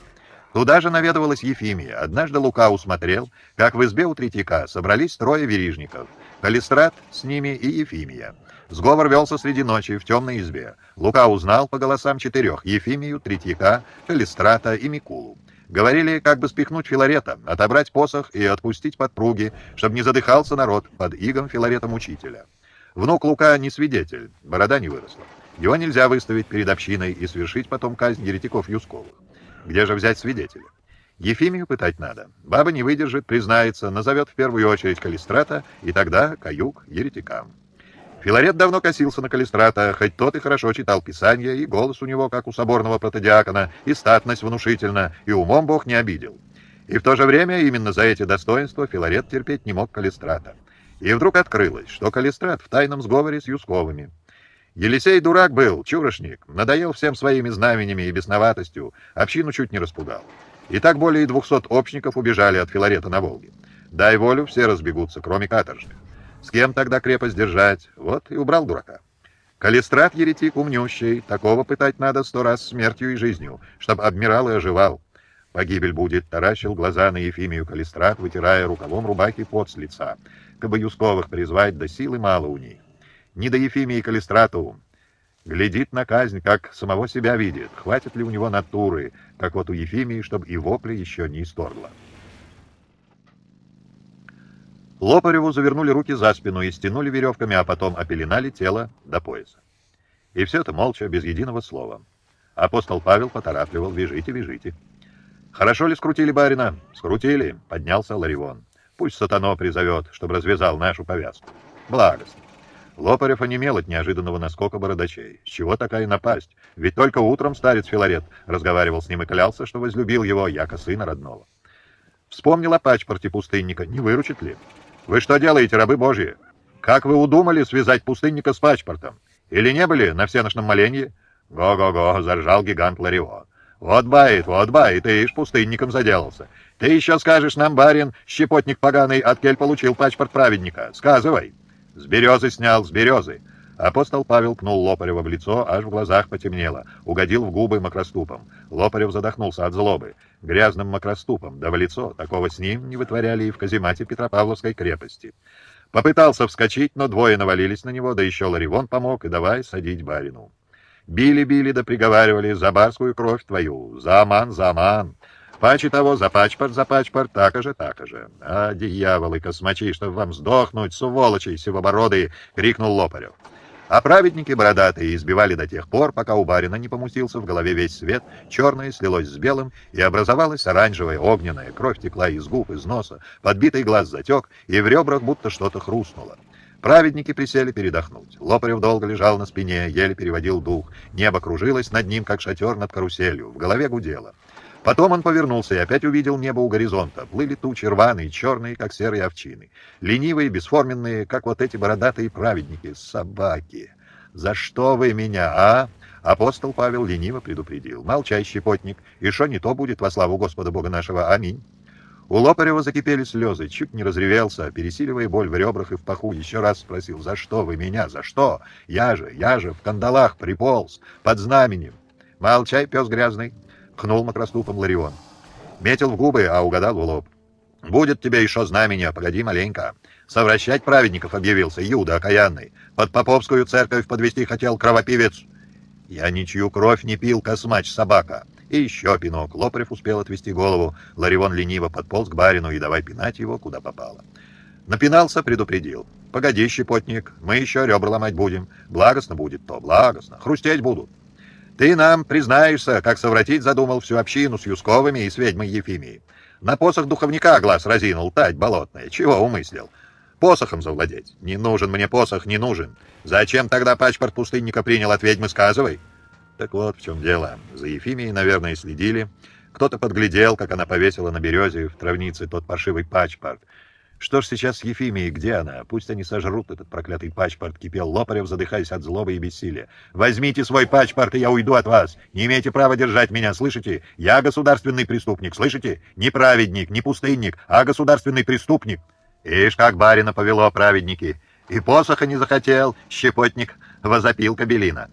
Туда же наведывалась Ефимия. Однажды Лука усмотрел, как в избе у Третьяка собрались трое верижников — Калистрат с ними и Ефимия. Сговор велся среди ночи в темной избе. Лука узнал по голосам четырех — Ефимию, Третьяка, Калистрата и Микулу. Говорили, как бы спихнуть Филарета, отобрать посох и отпустить подпруги, чтобы не задыхался народ под игом Филаретом учителя. Внук Лука не свидетель, борода не выросла. Его нельзя выставить перед общиной и совершить потом казнь еретиков Юсковых. Где же взять свидетеля? Ефимию пытать надо. Баба не выдержит, признается, назовет в первую очередь Калистрата, и тогда каюк еретикам. Филарет давно косился на Калистрата, хоть тот и хорошо читал Писание, и голос у него, как у соборного протодиакона, и статность внушительна, и умом Бог не обидел. И в то же время именно за эти достоинства Филарет терпеть не мог Калистрата. И вдруг открылось, что Калистрат в тайном сговоре с Юсковыми. Елисей дурак был, чурошник, надоел всем своими знаменями и бесноватостью, общину чуть не распугал. И так более 200 общников убежали от Филарета на Волге. Дай волю, все разбегутся, кроме каторжных. С кем тогда крепость держать? Вот и убрал дурака. Калистрат еретик умнющий, такого пытать надо сто раз смертью и жизнью, чтобы адмирал и оживал. Погибель будет, таращил глаза на Ефимию Калистрат, вытирая рукавом рубахи пот с лица. Кабаюсковых призвать, да силы мало у них. Не до Ефимии Калистрату. Глядит на казнь, как самого себя видит, хватит ли у него натуры, как вот у Ефимии, чтобы и вопли еще не исторгло. Лопареву завернули руки за спину и стянули веревками, а потом опеленали тело до пояса. И все это молча, без единого слова. Апостол Павел поторапливал «Вяжите, вяжите». «Хорошо ли скрутили барина?» «Скрутили», — поднялся Ларивон. «Пусть сатано призовет, чтобы развязал нашу повязку». «Благостно». Лопарев онемел от неожиданного наскока бородачей. С чего такая напасть? Ведь только утром старец Филарет разговаривал с ним и клялся, что возлюбил его, яко сына родного. Вспомнил о пачпорте пустынника. Не выручит ли? Вы что делаете, рабы божьи? Как вы удумали связать пустынника с пачпортом? Или не были на всеношном моленье? Го-го-го, заржал гигант Ларио. Вот бает, вот бает, ты ж пустынником заделался. Ты еще скажешь нам, барин, щепотник поганый, от кель получил пачпорт праведника. Сказывай. С березы снял, с березы. Апостол Павел пнул Лопарева в лицо, аж в глазах потемнело, угодил в губы макроступом. Лопарев задохнулся от злобы. Грязным макроступом, да в лицо, такого с ним не вытворяли и в каземате Петропавловской крепости. Попытался вскочить, но двое навалились на него, да еще Ларивон помог, и давай садить барину. Били-били да приговаривали за барскую кровь твою, за аман, за аман. Паче того, за пачпорт, за пачпорт, так же, так же. А, дьяволы, космачи, чтоб вам сдохнуть, сволочи, сивобородые, крикнул Лопарев. А праведники бородатые избивали до тех пор, пока у барина не помутился в голове весь свет, черное слилось с белым, и образовалась оранжевая огненная, кровь текла из губ, из носа, подбитый глаз затек, и в ребрах будто что-то хрустнуло. Праведники присели передохнуть. Лопарев долго лежал на спине, еле переводил дух. Небо кружилось над ним, как шатер над каруселью. В голове гудело. Потом он повернулся и опять увидел небо у горизонта. Плыли тучи рваные, черные, как серые овчины. Ленивые, бесформенные, как вот эти бородатые праведники, собаки. «За что вы меня, а?» Апостол Павел лениво предупредил. "Молчай, потник, и шо не то будет во славу Господа Бога нашего. Аминь». У Лопарева закипели слезы, чуть не разревелся, пересиливая боль в ребрах и в паху. Еще раз спросил, «За что вы меня? За что? Я же, я же в кандалах приполз, под знаменем». «Молчай, пес грязный!» — кнул макроступом Ларион. Метил в губы, а угадал в лоб. «Будет тебе еще знамение, погоди маленько. Совращать праведников объявился Юда окаянный. Под Поповскую церковь подвести хотел кровопивец». «Я ничью кровь не пил, космач собака». И еще пинок. Лопарев успел отвести голову. Ларион лениво подполз к барину и давай пинать его, куда попало. Напинался, предупредил. «Погоди, щепотник, мы еще ребра ломать будем. Благостно будет то, благостно. Хрустеть будут». Ты нам признаешься, как совратить задумал всю общину с Юсковыми и с ведьмой Ефимией. На посох духовника глаз разинул, тать болотная. Чего умыслил? Посохом завладеть. Не нужен мне посох, не нужен. Зачем тогда паспорт пустынника принял от ведьмы, сказовой? Так вот в чем дело. За Ефимией, наверное, следили. Кто-то подглядел, как она повесила на березе в травнице тот паршивый пачпорт. Что ж сейчас с Ефимией? Где она? Пусть они сожрут этот проклятый пачпорт, кипел Лопарев, задыхаясь от злобы и бессилия. Возьмите свой пачпорт, и я уйду от вас. Не имеете права держать меня, слышите? Я государственный преступник, слышите? Не праведник, не пустынник, а государственный преступник. Ишь, как барина повело праведники. И посоха не захотел, щепотник возопил кабелина.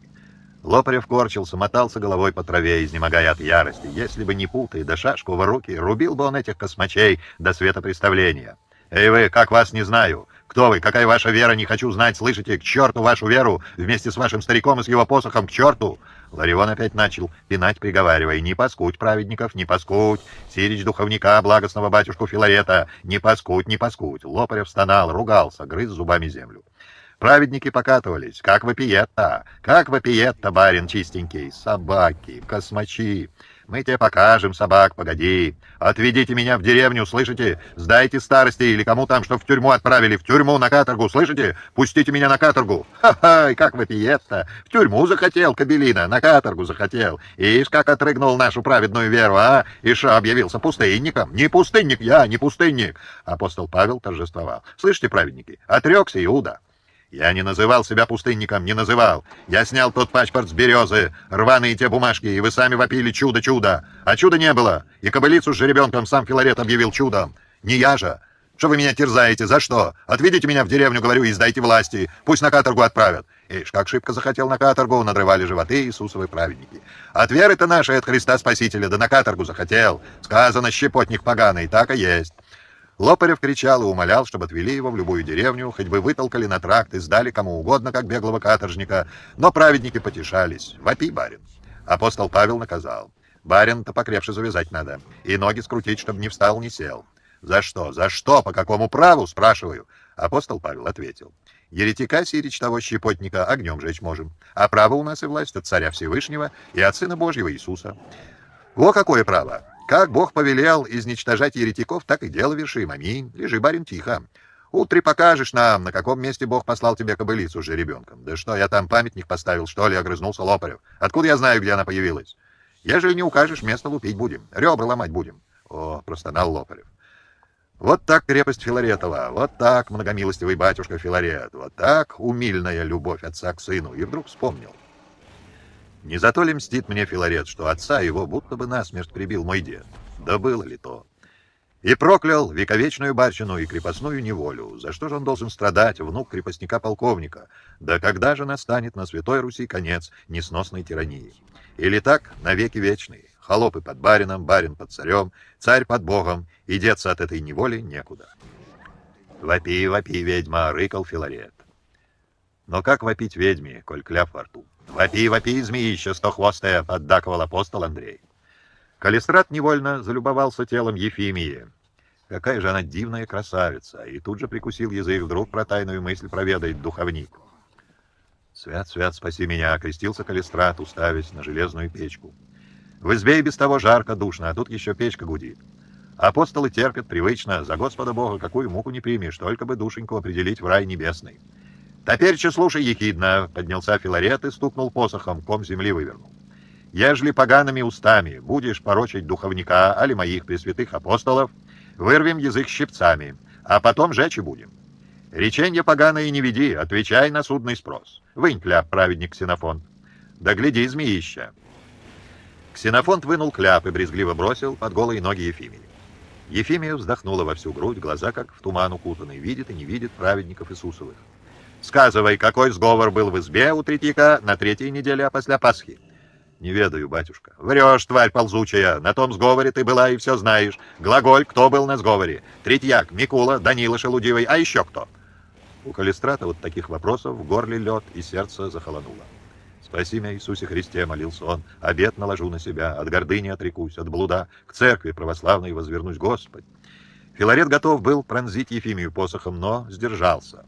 Лопарев корчился, мотался головой по траве, изнемогая от ярости. Если бы не путы да шашку в руки, рубил бы он этих космачей до света представления. «Эй вы, как вас не знаю! Кто вы? Какая ваша вера? Не хочу знать! Слышите? К черту вашу веру! Вместе с вашим стариком и с его посохом! К черту!» Ларион опять начал пинать, приговаривая. «Не паскуть, праведников, не паскуть! Сирич духовника, благостного батюшку Филарета! Не паскуть, не паскуть!» Лопарев стонал, ругался, грыз зубами землю. Праведники покатывались. «Как вопиетта! Как вопиетта, барин чистенький! Собаки, космачи!» Мы тебе покажем, собак, погоди. Отведите меня в деревню, слышите? Сдайте старости или кому там, что в тюрьму отправили. В тюрьму на каторгу, слышите? Пустите меня на каторгу. Ха-ха, как вы пиетта. В тюрьму захотел, кабелина, на каторгу захотел. Ишь, как отрыгнул нашу праведную веру, а? Ишь, объявился пустынником. Не пустынник я, не пустынник. Апостол Павел торжествовал. Слышите, праведники, отрекся Иуда. Я не называл себя пустынником, не называл. Я снял тот паспорт с березы, рваные те бумажки, и вы сами вопили чудо-чудо. А чуда не было. И кобылицу с жеребенком сам Филарет объявил чудом. Не я же. Что вы меня терзаете? За что? Отведите меня в деревню, говорю, и сдайте власти. Пусть на каторгу отправят. Ишь, как шибко захотел на каторгу, надрывали животы Иисусовы праведники. От веры-то нашей, от Христа Спасителя, да на каторгу захотел. Сказано, щепотник поганый, так и есть. Лопарев кричал и умолял, чтобы отвели его в любую деревню, хоть бы вытолкали на тракт и сдали кому угодно, как беглого каторжника. Но праведники потешались. Вопи, барин. Апостол Павел наказал. Барин-то покрепше завязать надо. И ноги скрутить, чтобы не встал, не сел. «За что? За что? По какому праву?» — спрашиваю. Апостол Павел ответил. «Еретика, сирич того щепотника, огнем жечь можем. А право у нас и власть от Царя Всевышнего и от Сына Божьего Иисуса». «Во какое право! Как Бог повелел изничтожать еретиков, так и дело вершим. Аминь. Лежи, барин, тихо. Утре покажешь нам, на каком месте Бог послал тебе кобылицу уже ребенком. Да что, я там памятник поставил, что ли, огрызнулся Лопарев. Откуда я знаю, где она появилась? Ежели не укажешь, место лупить будем, ребра ломать будем. О, простонал Лопарев. Вот так крепость Филаретова, вот так многомилостивый батюшка Филарет, вот так умильная любовь отца к сыну. И вдруг вспомнил. Не за то ли мстит мне Филарет, что отца его будто бы насмерть прибил мой дед? Да было ли то? И проклял вековечную барщину и крепостную неволю. За что же он должен страдать, внук крепостника-полковника? Да когда же настанет на Святой Руси конец несносной тирании? Или так навеки вечный? Холопы под барином, барин под царем, царь под богом, и деться от этой неволи некуда. «Вопи, вопи, ведьма!» — рыкал Филарет. Но как вопить ведьме, коль кляп во рту? «Вопи, вопи, змеище, стохвостая!» — поддакивал апостол Андрей. Калистрат невольно залюбовался телом Ефимии. Какая же она дивная красавица! И тут же прикусил язык, вдруг про тайную мысль проведает духовник. «Свят, свят, спаси меня!» — окрестился Калистрат, уставясь на железную печку. В избе и без того жарко, душно, а тут еще печка гудит. Апостолы терпят привычно, за Господа Бога какую муку не примешь, только бы душеньку определить в рай небесный. «Топерче слушай ехидно!» — поднялся Филарет и стукнул посохом, ком земли вывернул. «Ежели погаными устами будешь порочить духовника, али моих пресвятых апостолов, вырвем язык щипцами, а потом жечь и будем. Реченье поганое не веди, отвечай на судный спрос. Вынь кляп, праведник Ксенофонт. Да гляди, змеища!» Ксенофонт вынул кляп и брезгливо бросил под голые ноги Ефимии. Ефимия вздохнула во всю грудь, глаза как в туман укутаны, видит и не видит праведников Иисусовых. Сказывай, какой сговор был в избе у Третьяка на третьей неделе после Пасхи. Не ведаю, батюшка. Врешь, тварь ползучая. На том сговоре ты была и все знаешь. Глаголь, кто был на сговоре? Третьяк, Микула, Данила Шелудивый, а еще кто? У Калистрата вот таких вопросов в горле лед и сердце захолонуло. «Спаси меня, Иисусе Христе!» — молился он. «Обед наложу на себя, от гордыни отрекусь, от блуда, к церкви православной возвернусь, Господь!» Филарет готов был пронзить Ефимию посохом, но сдержался.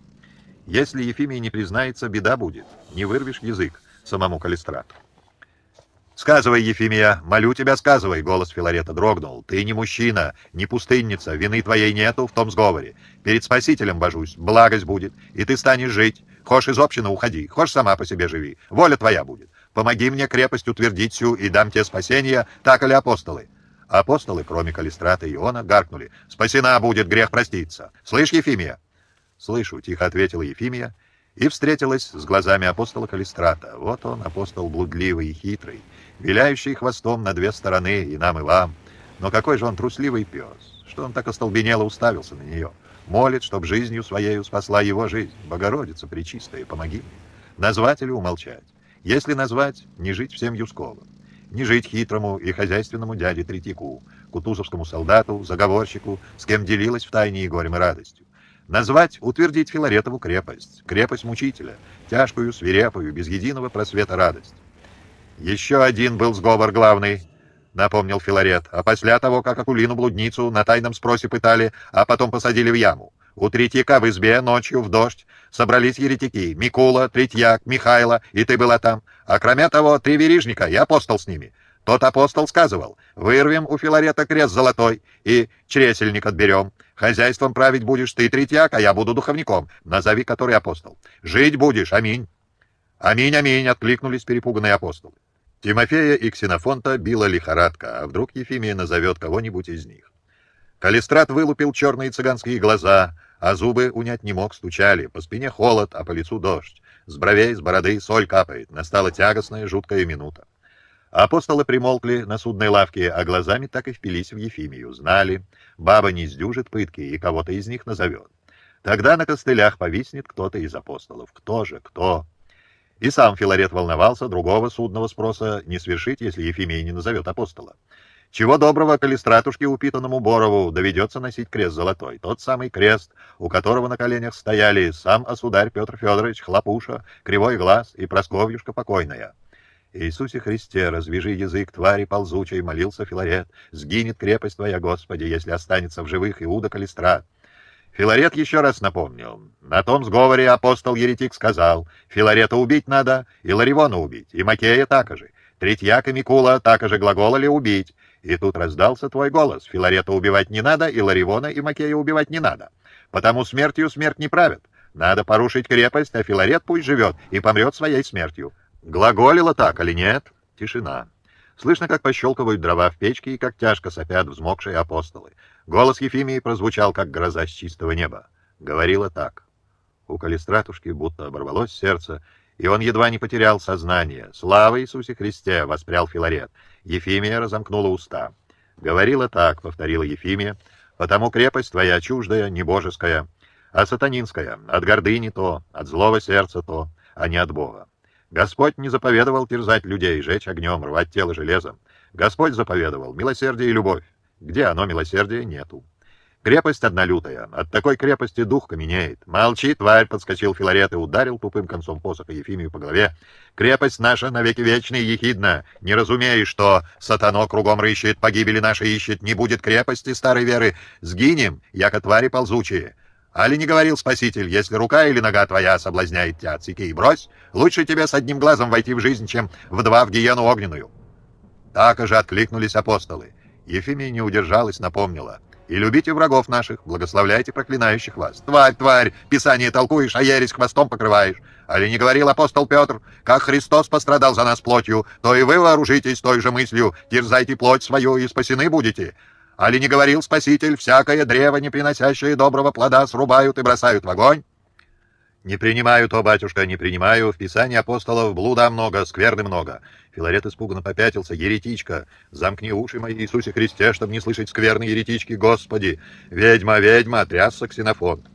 Если Ефимий не признается, беда будет. Не вырвешь язык самому Калистрату. «Сказывай, Ефимия, молю тебя, сказывай!» Голос Филарета дрогнул. «Ты не мужчина, не пустынница, вины твоей нету в том сговоре. Перед спасителем божусь, благость будет, и ты станешь жить. Хошь из общины уходи, хошь сама по себе живи. Воля твоя будет. Помоги мне крепость утвердить всю и дам тебе спасение, так или апостолы». Апостолы, кроме Калистрата и Иона, гаркнули. «Спасена будет, грех проститься. Слышь, Ефимия, «Слышу», — тихо ответила Ефимия, и встретилась с глазами апостола Калистрата. Вот он, апостол блудливый и хитрый, виляющий хвостом на две стороны, и нам, и вам. Но какой же он трусливый пес, что он так остолбенело уставился на нее. Молит, чтоб жизнью своею спасла его жизнь. Богородица Пречистая, помоги мне. Назвать или умолчать? Если назвать, не жить всем Юсковым. Не жить хитрому и хозяйственному дяде Третьяку, кутузовскому солдату, заговорщику, с кем делилась в тайне и горем и радостью. Назвать, утвердить Филаретову крепость, крепость мучителя, тяжкую, свирепую, без единого просвета радость. «Еще один был сговор главный», — напомнил Филарет, «а после того, как Акулину-блудницу на тайном спросе пытали, а потом посадили в яму. У Третьяка в избе ночью в дождь собрались еретики — Микула, Третьяк, Михайло, и ты была там. А кроме того, три верижника и апостол с ними. Тот апостол сказывал, вырвем у Филарета крест золотой и чресельник отберем». Хозяйством править будешь ты, третьяк, а я буду духовником. Назови, который апостол. Жить будешь, аминь». «Аминь, аминь!» — откликнулись перепуганные апостолы. Тимофея и Ксенофонта била лихорадка, а вдруг Ефимия назовет кого-нибудь из них. Калистрат вылупил черные цыганские глаза, а зубы унять не мог, стучали. По спине холод, а по лицу дождь. С бровей, с бороды соль капает. Настала тягостная, жуткая минута. Апостолы примолкли на судной лавке, а глазами так и впились в Ефимию. Знали, баба не сдюжит пытки и кого-то из них назовет. Тогда на костылях повиснет кто-то из апостолов. Кто же, кто? И сам Филарет волновался, другого судного спроса не свершить, если Ефимия не назовет апостола. Чего доброго, калистратушке упитанному Борову доведется носить крест золотой, тот самый крест, у которого на коленях стояли сам осударь Петр Федорович, Хлопуша, Кривой Глаз и Просковьюшка Покойная. Иисусе Христе, развяжи язык твари ползучей, молился Филарет. Сгинет крепость твоя, Господи, если останется в живых Иуда Калистра. Филарет еще раз напомнил. На том сговоре апостол-еретик сказал, Филарета убить надо, и Ларивона убить, и Макея так же, Третьяка Микула так же глагололи убить. И тут раздался твой голос, Филарета убивать не надо, и Ларивона, и Макея убивать не надо. Потому смертью смерть не правит. Надо порушить крепость, а Филарет пусть живет и помрет своей смертью. Глаголила так или нет? Тишина. Слышно, как пощелкивают дрова в печке и как тяжко сопят взмокшие апостолы. Голос Ефимии прозвучал, как гроза с чистого неба. Говорила так. У Калистратушки будто оборвалось сердце, и он едва не потерял сознание. «Слава Иисусе Христе!» — воспрял Филарет. Ефимия разомкнула уста. «Говорила так», — повторила Ефимия, — «потому крепость твоя чуждая, не божеская, а сатанинская, от гордыни то, от злого сердца то, а не от Бога. Господь не заповедовал терзать людей, жечь огнем, рвать тело железом. Господь заповедовал милосердие и любовь. Где оно, милосердие, нету. Крепость одна лютая. От такой крепости дух каменеет. Молчи, тварь, подскочил Филарет и ударил тупым концом посоха Ефимию по голове. Крепость наша навеки вечная и ехидна. Не разумеешь, что сатано кругом рыщет, погибели наши ищет. Не будет крепости старой веры. Сгинем, яко твари ползучие. Али не говорил спаситель, если рука или нога твоя соблазняет тебя, отсеки и брось, лучше тебе с одним глазом войти в жизнь, чем в два в гиену огненную. Так же откликнулись апостолы. Ефимия не удержалась, напомнила. «И любите врагов наших, благословляйте проклинающих вас. Тварь, тварь, писание толкуешь, а ересь хвостом покрываешь. Али не говорил апостол Петр, как Христос пострадал за нас плотью, то и вы вооружитесь той же мыслью, терзайте плоть свою и спасены будете. Али не говорил Спаситель, всякое древо, не приносящее доброго плода, срубают и бросают в огонь? Не принимаю то, батюшка, не принимаю. В Писании апостолов блуда много, скверны много. Филарет испуганно попятился. Еретичка, замкни уши мои, Иисусе Христе, чтобы не слышать скверны еретички, Господи. Ведьма, ведьма, трясся ксенофон.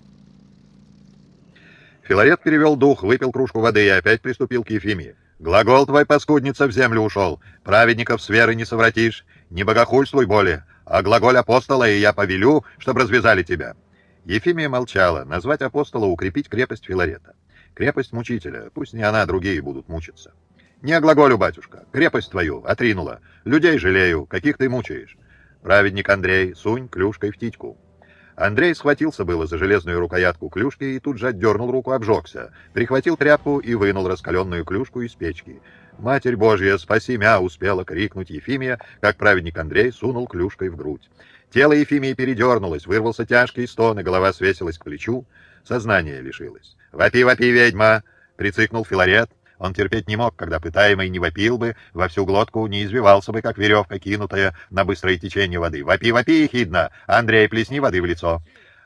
Филарет перевел дух, выпил кружку воды и опять приступил к Ефимии. «Глагол твой, паскудница, в землю ушел. Праведников с веры не совратишь. Не богохульствуй более а глаголь апостола, и я повелю, чтобы развязали тебя». Ефимия молчала. Назвать апостола укрепить крепость Филарета. Крепость мучителя. Пусть не она, другие будут мучиться. «Не о глаголю, батюшка. Крепость твою отринула. Людей жалею. Каких ты мучаешь?» «Праведник Андрей, сунь клюшкой в титьку». Андрей схватился было за железную рукоятку клюшки и тут же отдернул руку, обжегся, прихватил тряпку и вынул раскаленную клюшку из печки. «Матерь Божья, спаси мя!» — успела крикнуть Ефимия, как праведник Андрей сунул клюшкой в грудь. Тело Ефимии передернулось, вырвался тяжкий стон, и голова свесилась к плечу. Сознание лишилось. «Вопи, вопи, ведьма!» — прицикнул Филарет. Он терпеть не мог, когда пытаемый не вопил бы, во всю глотку не извивался бы, как веревка, кинутая на быстрое течение воды. «Вопи, вопи, хидно! Андрей, плесни воды в лицо!»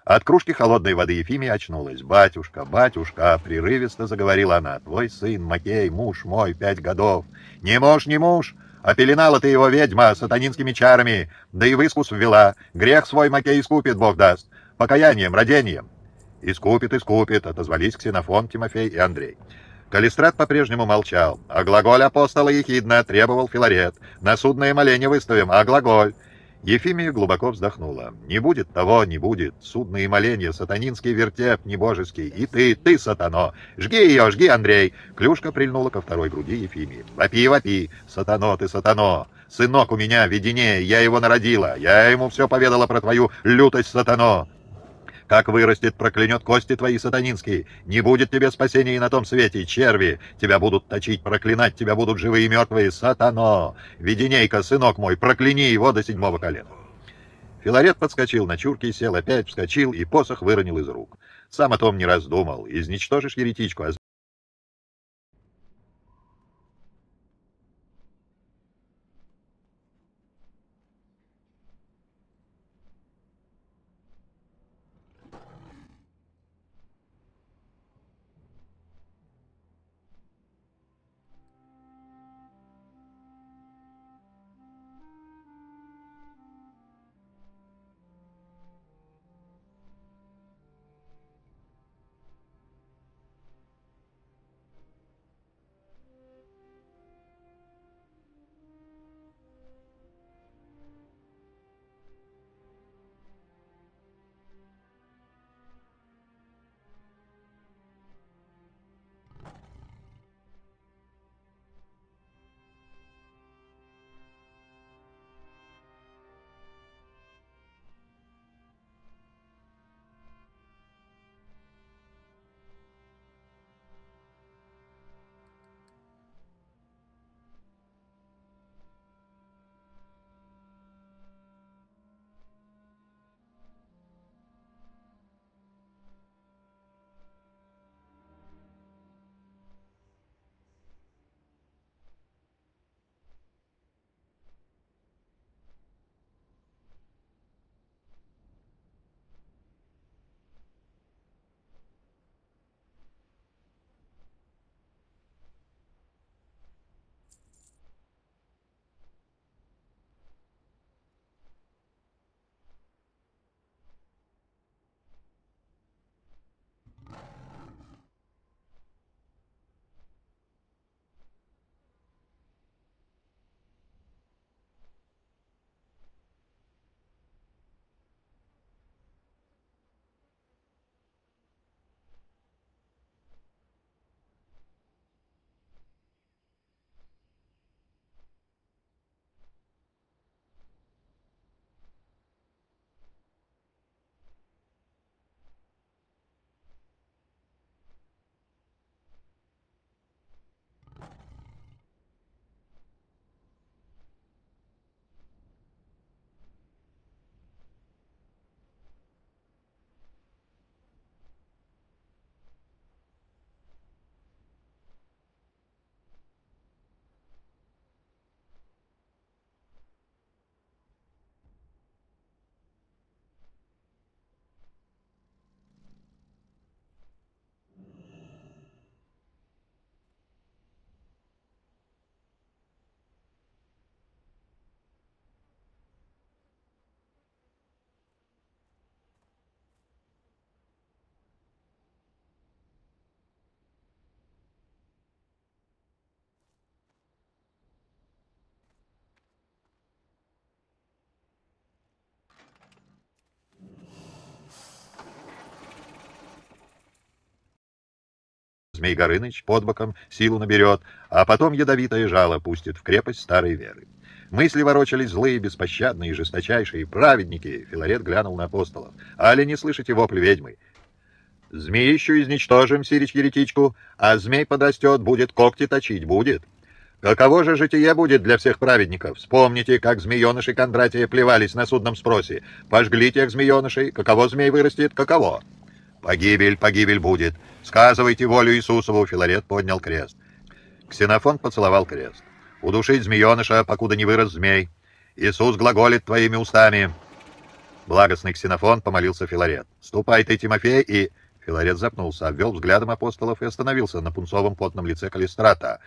От кружки холодной воды Ефимия очнулась. «Батюшка, батюшка!» — прерывисто заговорила она. «Твой сын, Макей, муж мой, пять годов. Не муж, не муж!» А ты его, ведьма, сатанинскими чарами, да и в искус ввела. Грех свой Макей искупит, Бог даст, покаянием, родением. «Искупит, искупит», — отозвались Ксенофон, Тимофей и Андрей. Калистрат по-прежнему молчал. «А глаголь апостола Ехидна требовал Филарет. На судное моление выставим, а глаголь...» Ефимия глубоко вздохнула. «Не будет того, не будет. Судные моленья, сатанинский вертеп небожеский. И ты, ты, сатано! Жги ее, жги, Андрей!» Клюшка прильнула ко второй груди Ефимии. «Вопи, вопи! Сатано ты, сатано! Сынок у меня, видение, я его народила. Я ему все поведала про твою лютость, сатано!» Как вырастет, проклянет кости твои сатанинские. Не будет тебе спасения и на том свете, черви. Тебя будут точить, проклинать, тебя будут живые и мертвые, сатано. Веденейка, сынок мой, прокляни его до седьмого колена. Филарет подскочил на чурки, сел опять, вскочил и посох выронил из рук. Сам о том не раздумал. Изничтожишь еретичку, а Змей Горыныч под боком силу наберет, а потом ядовитое жало пустит в крепость старой веры. Мысли ворочались злые, беспощадные, жесточайшие. «Праведники!» — Филарет глянул на апостолов. «Али не слышите вопль ведьмы?» еще изничтожим, сирич-еретичку, а змей подрастет, будет когти точить, будет!» Каково же житие будет для всех праведников? Вспомните, как змееныши Кондратия плевались на судном спросе. Пожгли тех змеенышей, каково змей вырастет, каково? Погибель, погибель будет. «Сказывайте волю Иисусову!» Филарет поднял крест. Ксенофон поцеловал крест. «Удушить змееныша, покуда не вырос змей! Иисус глаголит твоими устами!» Благостный ксенофон помолился Филарет. «Ступай ты, Тимофей, и...» Филарет запнулся, обвел взглядом апостолов и остановился на пунцовом потном лице Калистрата.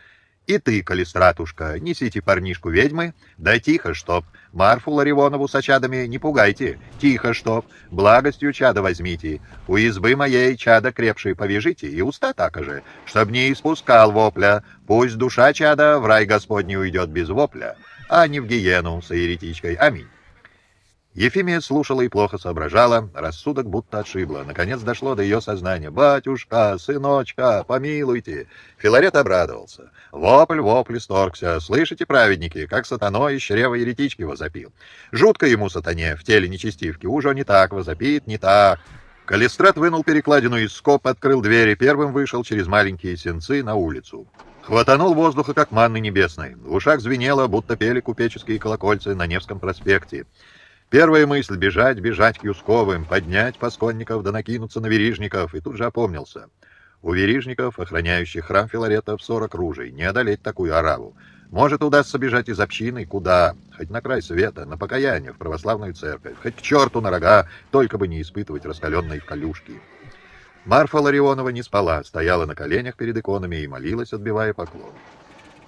И ты, калистратушка, несите парнишку ведьмы, да тихо, чтоб. Марфу Ларионову с очадами не пугайте, тихо, чтоб. Благостью чада возьмите, у избы моей чада крепшие повяжите, и уста так же, чтоб не испускал вопля. Пусть душа чада в рай Господний уйдет без вопля, а не в гиену с еретичкой. Аминь. Ефимия слушала и плохо соображала, рассудок будто отшибло. Наконец дошло до ее сознания. «Батюшка, сыночка, помилуйте!» Филарет обрадовался. Вопль, вопль сторгся. «Слышите, праведники, как сатаной из чрева еретички возопил? Жутко ему, сатане, в теле нечестивки. Уже не так возопит, не так!» Калистрат вынул перекладину из скоб, открыл двери, первым вышел через маленькие сенцы на улицу. Хватанул воздуха, как манны небесной. В ушах звенело, будто пели купеческие колокольцы на Невском проспекте. Первая мысль — бежать, бежать к Юсковым, поднять посконников да накинуться на верижников, и тут же опомнился. У верижников, охраняющих храм Филаретов, сорок ружей, не одолеть такую араву. Может, удастся бежать из общины куда? Хоть на край света, на покаяние, в православную церковь, хоть к черту на рога, только бы не испытывать раскаленной в колюшки. Марфа Ларионова не спала, стояла на коленях перед иконами и молилась, отбивая поклон.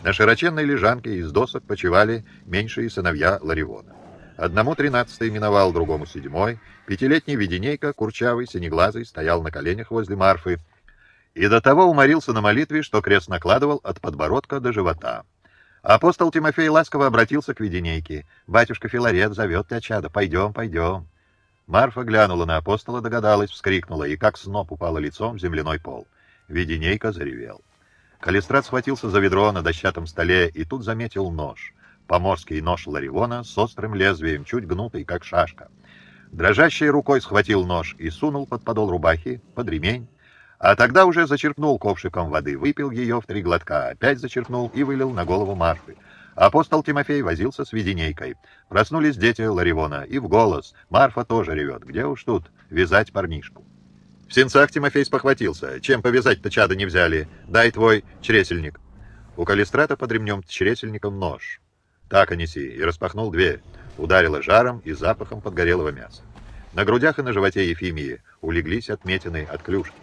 На широченной лежанке из досок почивали меньшие сыновья Лариона. Одному тринадцатый миновал, другому седьмой. Пятилетний Веденейка, курчавый, синеглазый, стоял на коленях возле Марфы. И до того уморился на молитве, что крест накладывал от подбородка до живота. Апостол Тимофей ласково обратился к Веденейке. «Батюшка Филарет зовет тебя, чада, пойдем, пойдем». Марфа глянула на апостола, догадалась, вскрикнула, и как сноп упала лицом в земляной пол. Веденейка заревел. Калистрат схватился за ведро на дощатом столе и тут заметил нож — Поморский нож Ларивона с острым лезвием, чуть гнутый, как шашка. Дрожащей рукой схватил нож и сунул под подол рубахи, под ремень, а тогда уже зачерпнул ковшиком воды, выпил ее в три глотка, опять зачерпнул и вылил на голову Марфы. Апостол Тимофей возился с веденейкой. Проснулись дети Ларивона, и в голос. Марфа тоже ревет. Где уж тут вязать парнишку? В сенцах Тимофей спохватился. Чем повязать-то чада не взяли? Дай твой чресельник. У Калистрата под ремнем чресельником нож. Так и неси, и распахнул дверь. Ударило жаром и запахом подгорелого мяса. На грудях и на животе Ефимии улеглись отметины от клюшки.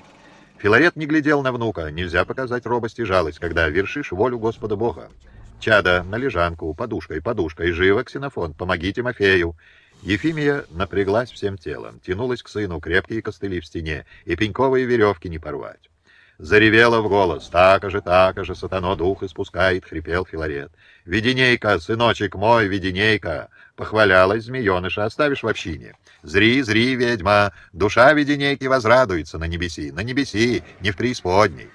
Филарет не глядел на внука, нельзя показать робость и жалость, когда вершишь волю Господа Бога. Чада, на лежанку, подушкой, подушкой, живо, ксенофон, помоги Тимофею. Ефимия напряглась всем телом, тянулась к сыну, крепкие костыли в стене, и пеньковые веревки не порвать заревела в голос. «Так же, так же, сатано дух испускает!» — хрипел Филарет. «Веденейка, сыночек мой, веденейка!» — похвалялась змееныша. «Оставишь в общине!» «Зри, зри, ведьма! Душа веденейки возрадуется на небеси! На небеси, не в преисподней!»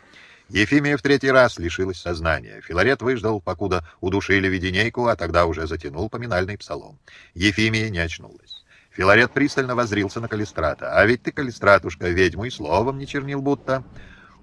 Ефимия в третий раз лишилась сознания. Филарет выждал, покуда удушили веденейку, а тогда уже затянул поминальный псалом. Ефимия не очнулась. Филарет пристально возрился на Калистрата. «А ведь ты, Калистратушка, ведьму и словом не чернил будто!»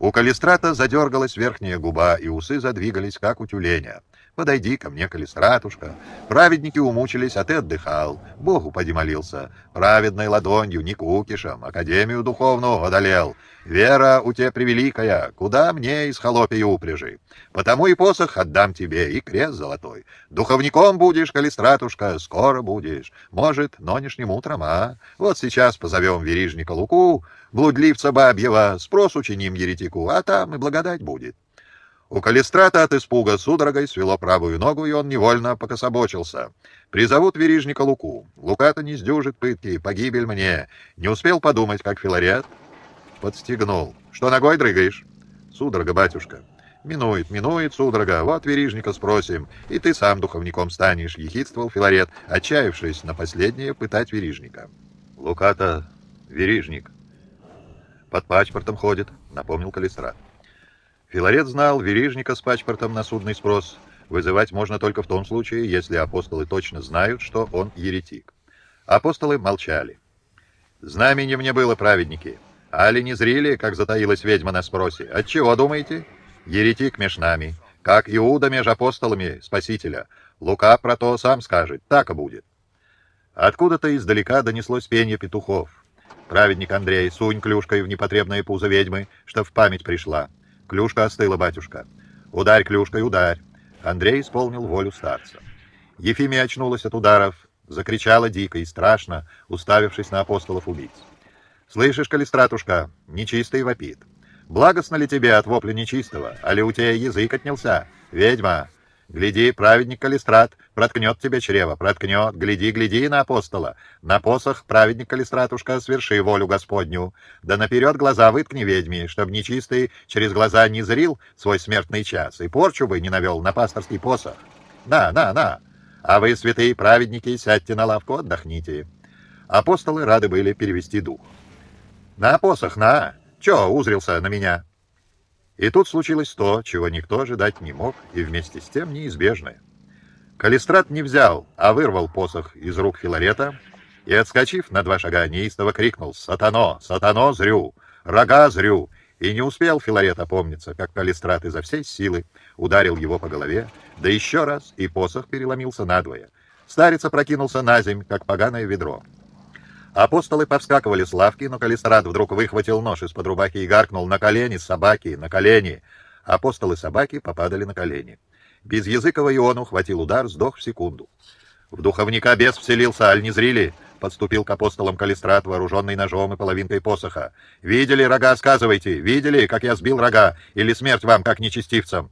У калистрата задергалась верхняя губа, и усы задвигались, как у тюленя. «Подойди ко мне, калистратушка!» Праведники умучились, а ты отдыхал. Богу подемолился. Праведной ладонью, не кукишем, академию духовную одолел. Вера у тебя превеликая, куда мне из холопии упряжи? Потому и посох отдам тебе, и крест золотой. Духовником будешь, калистратушка, скоро будешь. Может, нонешним утром, а? Вот сейчас позовем верижника Луку, блудливца бабьего, спрос учиним еретику, а там и благодать будет. У Калистрата от испуга судорогой свело правую ногу, и он невольно покособочился. Призовут верижника Луку. Лука-то не сдюжит пытки, погибель мне. Не успел подумать, как Филарет подстегнул. Что ногой дрыгаешь? Судорога, батюшка. Минует, минует, судорога. Вот верижника спросим, и ты сам духовником станешь, ехидствовал Филарет, отчаявшись на последнее пытать верижника. Лука-то верижник, «Под паспортом ходит», — напомнил Калистра. Филарет знал, верижника с паспортом на судный спрос вызывать можно только в том случае, если апостолы точно знают, что он еретик. Апостолы молчали. «Знамени мне было, праведники. Али не зрили, как затаилась ведьма на спросе. Отчего, думаете? Еретик меж нами, как Иуда меж апостолами Спасителя. Лука про то сам скажет, так и будет». Откуда-то издалека донеслось пение петухов. Праведник Андрей, сунь клюшкой в непотребное пузо ведьмы, что в память пришла. Клюшка остыла, батюшка. Ударь клюшкой, ударь. Андрей исполнил волю старца. Ефимия очнулась от ударов, закричала дико и страшно, уставившись на апостолов-убийц. «Слышишь, калистратушка, нечистый вопит. Благостно ли тебе от вопля нечистого? А ли у тебя язык отнялся? Ведьма, Гляди, праведник Калистрат, проткнет тебе чрево, проткнет, гляди, гляди на апостола. На посох, праведник Калистратушка, сверши волю Господню. Да наперед глаза выткни ведьми, чтоб нечистый через глаза не зрил свой смертный час, и порчу бы не навел на пасторский посох. На, на, на! А вы, святые праведники, сядьте на лавку, отдохните. Апостолы рады были перевести дух. На посох, на! Че, узрился на меня?» И тут случилось то, чего никто ожидать не мог, и вместе с тем неизбежное. Калистрат не взял, а вырвал посох из рук Филарета и, отскочив на два шага, неистово крикнул «Сатано! Сатано! Зрю! Рога! Зрю!» И не успел Филарет опомниться, как Калистрат изо всей силы ударил его по голове, да еще раз, и посох переломился надвое. Старец опрокинулся на земь, как поганое ведро. Апостолы повскакивали с лавки, но Калистрат вдруг выхватил нож из-под рубахи и гаркнул «На колени, собаки, на колени!» Апостолы собаки попадали на колени. Без языкова он ухватил удар, сдох в секунду. В духовника бес вселился, аль не зрили? Подступил к апостолам Калистрат, вооруженный ножом и половинкой посоха. «Видели рога, сказывайте! Видели, как я сбил рога? Или смерть вам, как нечестивцам?»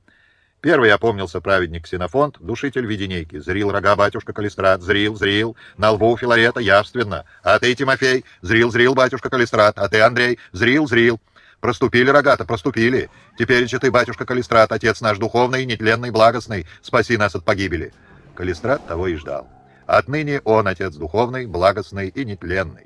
Первый опомнился праведник Синофонт, душитель веденейки, Зрил рога батюшка Калистрат, зрил, зрил, на лбу Филарета явственно. А ты, Тимофей, зрил, зрил, батюшка Калистрат, а ты, Андрей, зрил, зрил. Проступили рогата, проступили. Теперь же ты, батюшка Калистрат, отец наш духовный, нетленный, благостный, спаси нас от погибели. Калистрат того и ждал. Отныне он отец духовный, благостный и нетленный.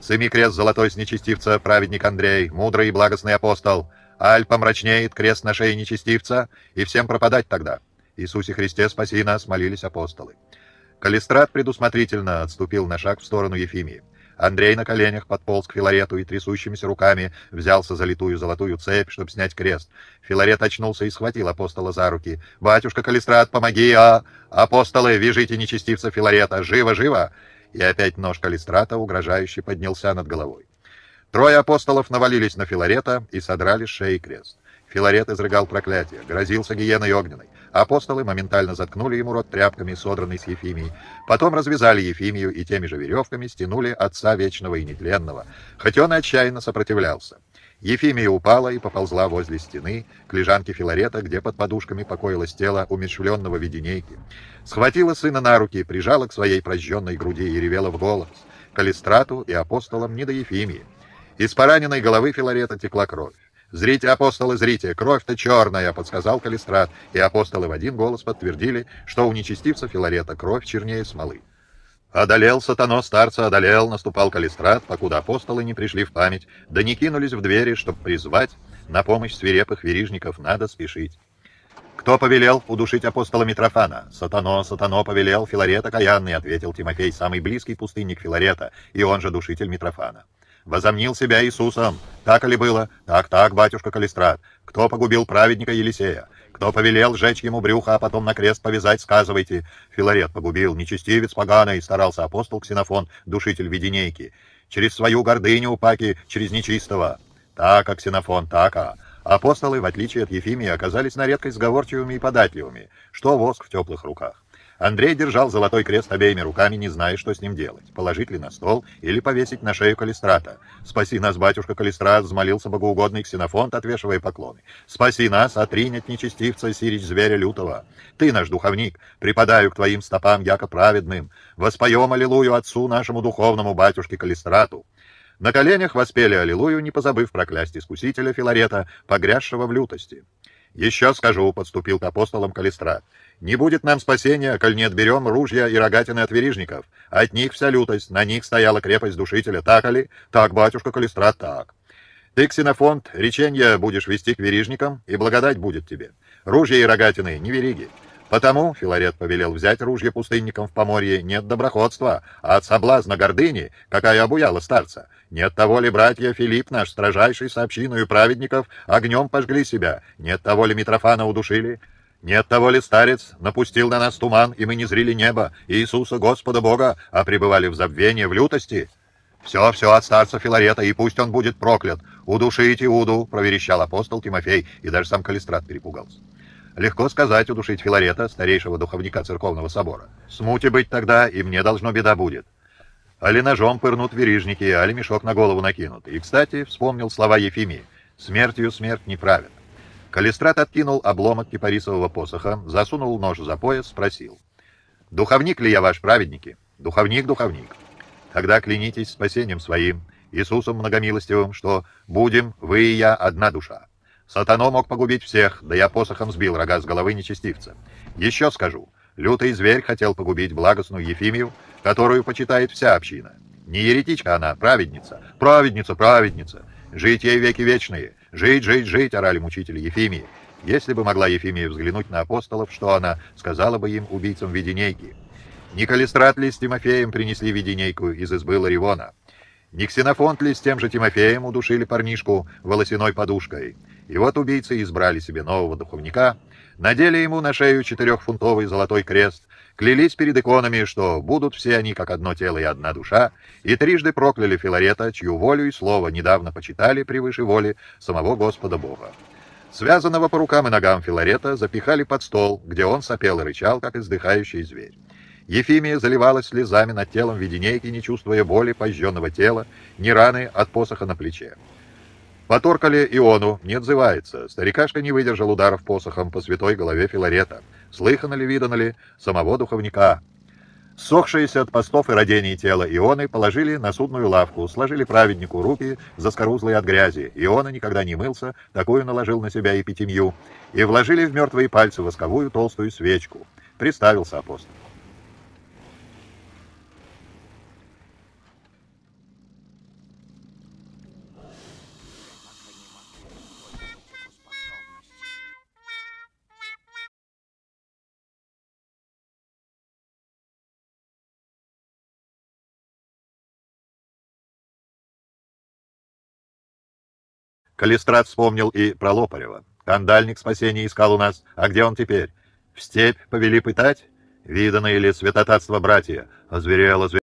Сыми крест золотой с нечестивца, праведник Андрей, мудрый и благостный апостол. Аль помрачнеет крест на шее нечестивца, и всем пропадать тогда. Иисусе Христе, спаси нас, молились апостолы. Калистрат предусмотрительно отступил на шаг в сторону Ефимии. Андрей на коленях подполз к Филарету и трясущимися руками взялся за литую золотую цепь, чтобы снять крест. Филарет очнулся и схватил апостола за руки. «Батюшка Калистрат, помоги, а! Апостолы, вяжите нечестивца Филарета! Живо, живо!» И опять нож Калистрата угрожающе поднялся над головой. Трое апостолов навалились на Филарета и содрали с шеи крест. Филарет изрыгал проклятие, грозился гиеной огненной. Апостолы моментально заткнули ему рот тряпками, содранной с Ефимией. Потом развязали Ефимию и теми же веревками стянули отца вечного и нетленного, хоть он и отчаянно сопротивлялся. Ефимия упала и поползла возле стены к лежанке Филарета, где под подушками покоилось тело умерщвленного веденейки. Схватила сына на руки, прижала к своей прожженной груди и ревела в голос. Калистрату и апостолам не до Ефимии. Из пораненной головы Филарета текла кровь. «Зрите, апостолы, зрите! Кровь-то черная!» — подсказал Калистрат, и апостолы в один голос подтвердили, что у нечестивца Филарета кровь чернее смолы. «Одолел сатано старца, одолел!» — наступал Калистрат, покуда апостолы не пришли в память, да не кинулись в двери, чтобы призвать. На помощь свирепых верижников надо спешить. «Кто повелел удушить апостола Митрофана?» «Сатано, сатано повелел, Филарет окаянный», — ответил Тимофей, самый близкий пустынник Филарета, и он же душитель Митрофана возомнил себя Иисусом. Так ли было? Так, так, батюшка Калистрат. Кто погубил праведника Елисея? Кто повелел сжечь ему брюхо, а потом на крест повязать, сказывайте. Филарет погубил, нечестивец поганый, старался апостол Ксенофон, душитель веденейки, Через свою гордыню паки, через нечистого. Так, а Ксенофон, так, а. Апостолы, в отличие от Ефимии, оказались на редкость сговорчивыми и податливыми, что воск в теплых руках. Андрей держал золотой крест обеими руками, не зная, что с ним делать. Положить ли на стол или повесить на шею Калистрата. «Спаси нас, батюшка Калистрат!» — взмолился богоугодный ксенофонт, отвешивая поклоны. «Спаси нас, отринь от нечестивца сирич зверя лютого! Ты наш духовник, припадаю к твоим стопам, яко праведным! Воспоем аллилую отцу нашему духовному батюшке Калистрату!» На коленях воспели аллилую, не позабыв проклясть искусителя Филарета, погрязшего в лютости. «Еще скажу», — подступил к апостолам Калистра. «Не будет нам спасения, коль не отберем ружья и рогатины от верижников. От них вся лютость, на них стояла крепость душителя. Так ли? Так, батюшка Калистра, так. Ты, ксенофонт, реченья будешь вести к верижникам, и благодать будет тебе. Ружья и рогатины — не вериги. Потому, Филарет повелел взять ружье пустынникам в Поморье, нет доброходства, а от соблазна гордыни, какая обуяла старца. Нет того ли, братья Филипп наш, строжайший сообщину и праведников, огнем пожгли себя? Нет того ли Митрофана удушили? Нет того ли старец напустил на нас туман, и мы не зрили небо, Иисуса Господа Бога, а пребывали в забвении, в лютости?» «Все, все от старца Филарета, и пусть он будет проклят! Удушите Уду!» — проверещал апостол Тимофей, и даже сам Калистрат перепугался. Легко сказать удушить Филарета, старейшего духовника церковного собора. Смути быть тогда, и мне должно беда будет. Али ножом пырнут верижники, али мешок на голову накинут. И, кстати, вспомнил слова Ефимии. «Смертью смерть не Калистрат откинул обломок кипарисового посоха, засунул нож за пояс, спросил. «Духовник ли я ваш, праведники?» «Духовник, духовник». «Тогда клянитесь спасением своим, Иисусом многомилостивым, что будем вы и я одна душа». Сатано мог погубить всех, да я посохом сбил рога с головы нечестивца. Еще скажу, лютый зверь хотел погубить благостную Ефимию, которую почитает вся община. Не еретичка она, праведница, праведница, праведница. Жить ей веки вечные, жить, жить, жить, орали мучители Ефимии. Если бы могла Ефимия взглянуть на апостолов, что она сказала бы им, убийцам Веденейки. Николистрат ли с Тимофеем принесли Веденейку из избы Ларивона? Не ксенофонт ли с тем же Тимофеем удушили парнишку волосяной подушкой? И вот убийцы избрали себе нового духовника, надели ему на шею четырехфунтовый золотой крест, клялись перед иконами, что будут все они как одно тело и одна душа, и трижды прокляли Филарета, чью волю и слово недавно почитали превыше воли самого Господа Бога. Связанного по рукам и ногам Филарета запихали под стол, где он сопел и рычал, как издыхающий зверь. Ефимия заливалась слезами над телом веденейки, не чувствуя боли пожженного тела, ни раны от посоха на плече. Поторкали Иону, не отзывается. Старикашка не выдержал ударов посохом по святой голове Филарета. Слыхано ли, видано ли, самого духовника. Сохшиеся от постов и родений тела Ионы положили на судную лавку, сложили праведнику руки, за заскорузлые от грязи. Иона никогда не мылся, такую наложил на себя эпитемью. И вложили в мертвые пальцы восковую толстую свечку. Представился апостол. Калистрат вспомнил и про Лопарева. Кандальник спасения искал у нас. А где он теперь? В степь повели пытать? Видано или святотатство братья? Озверело, озверело.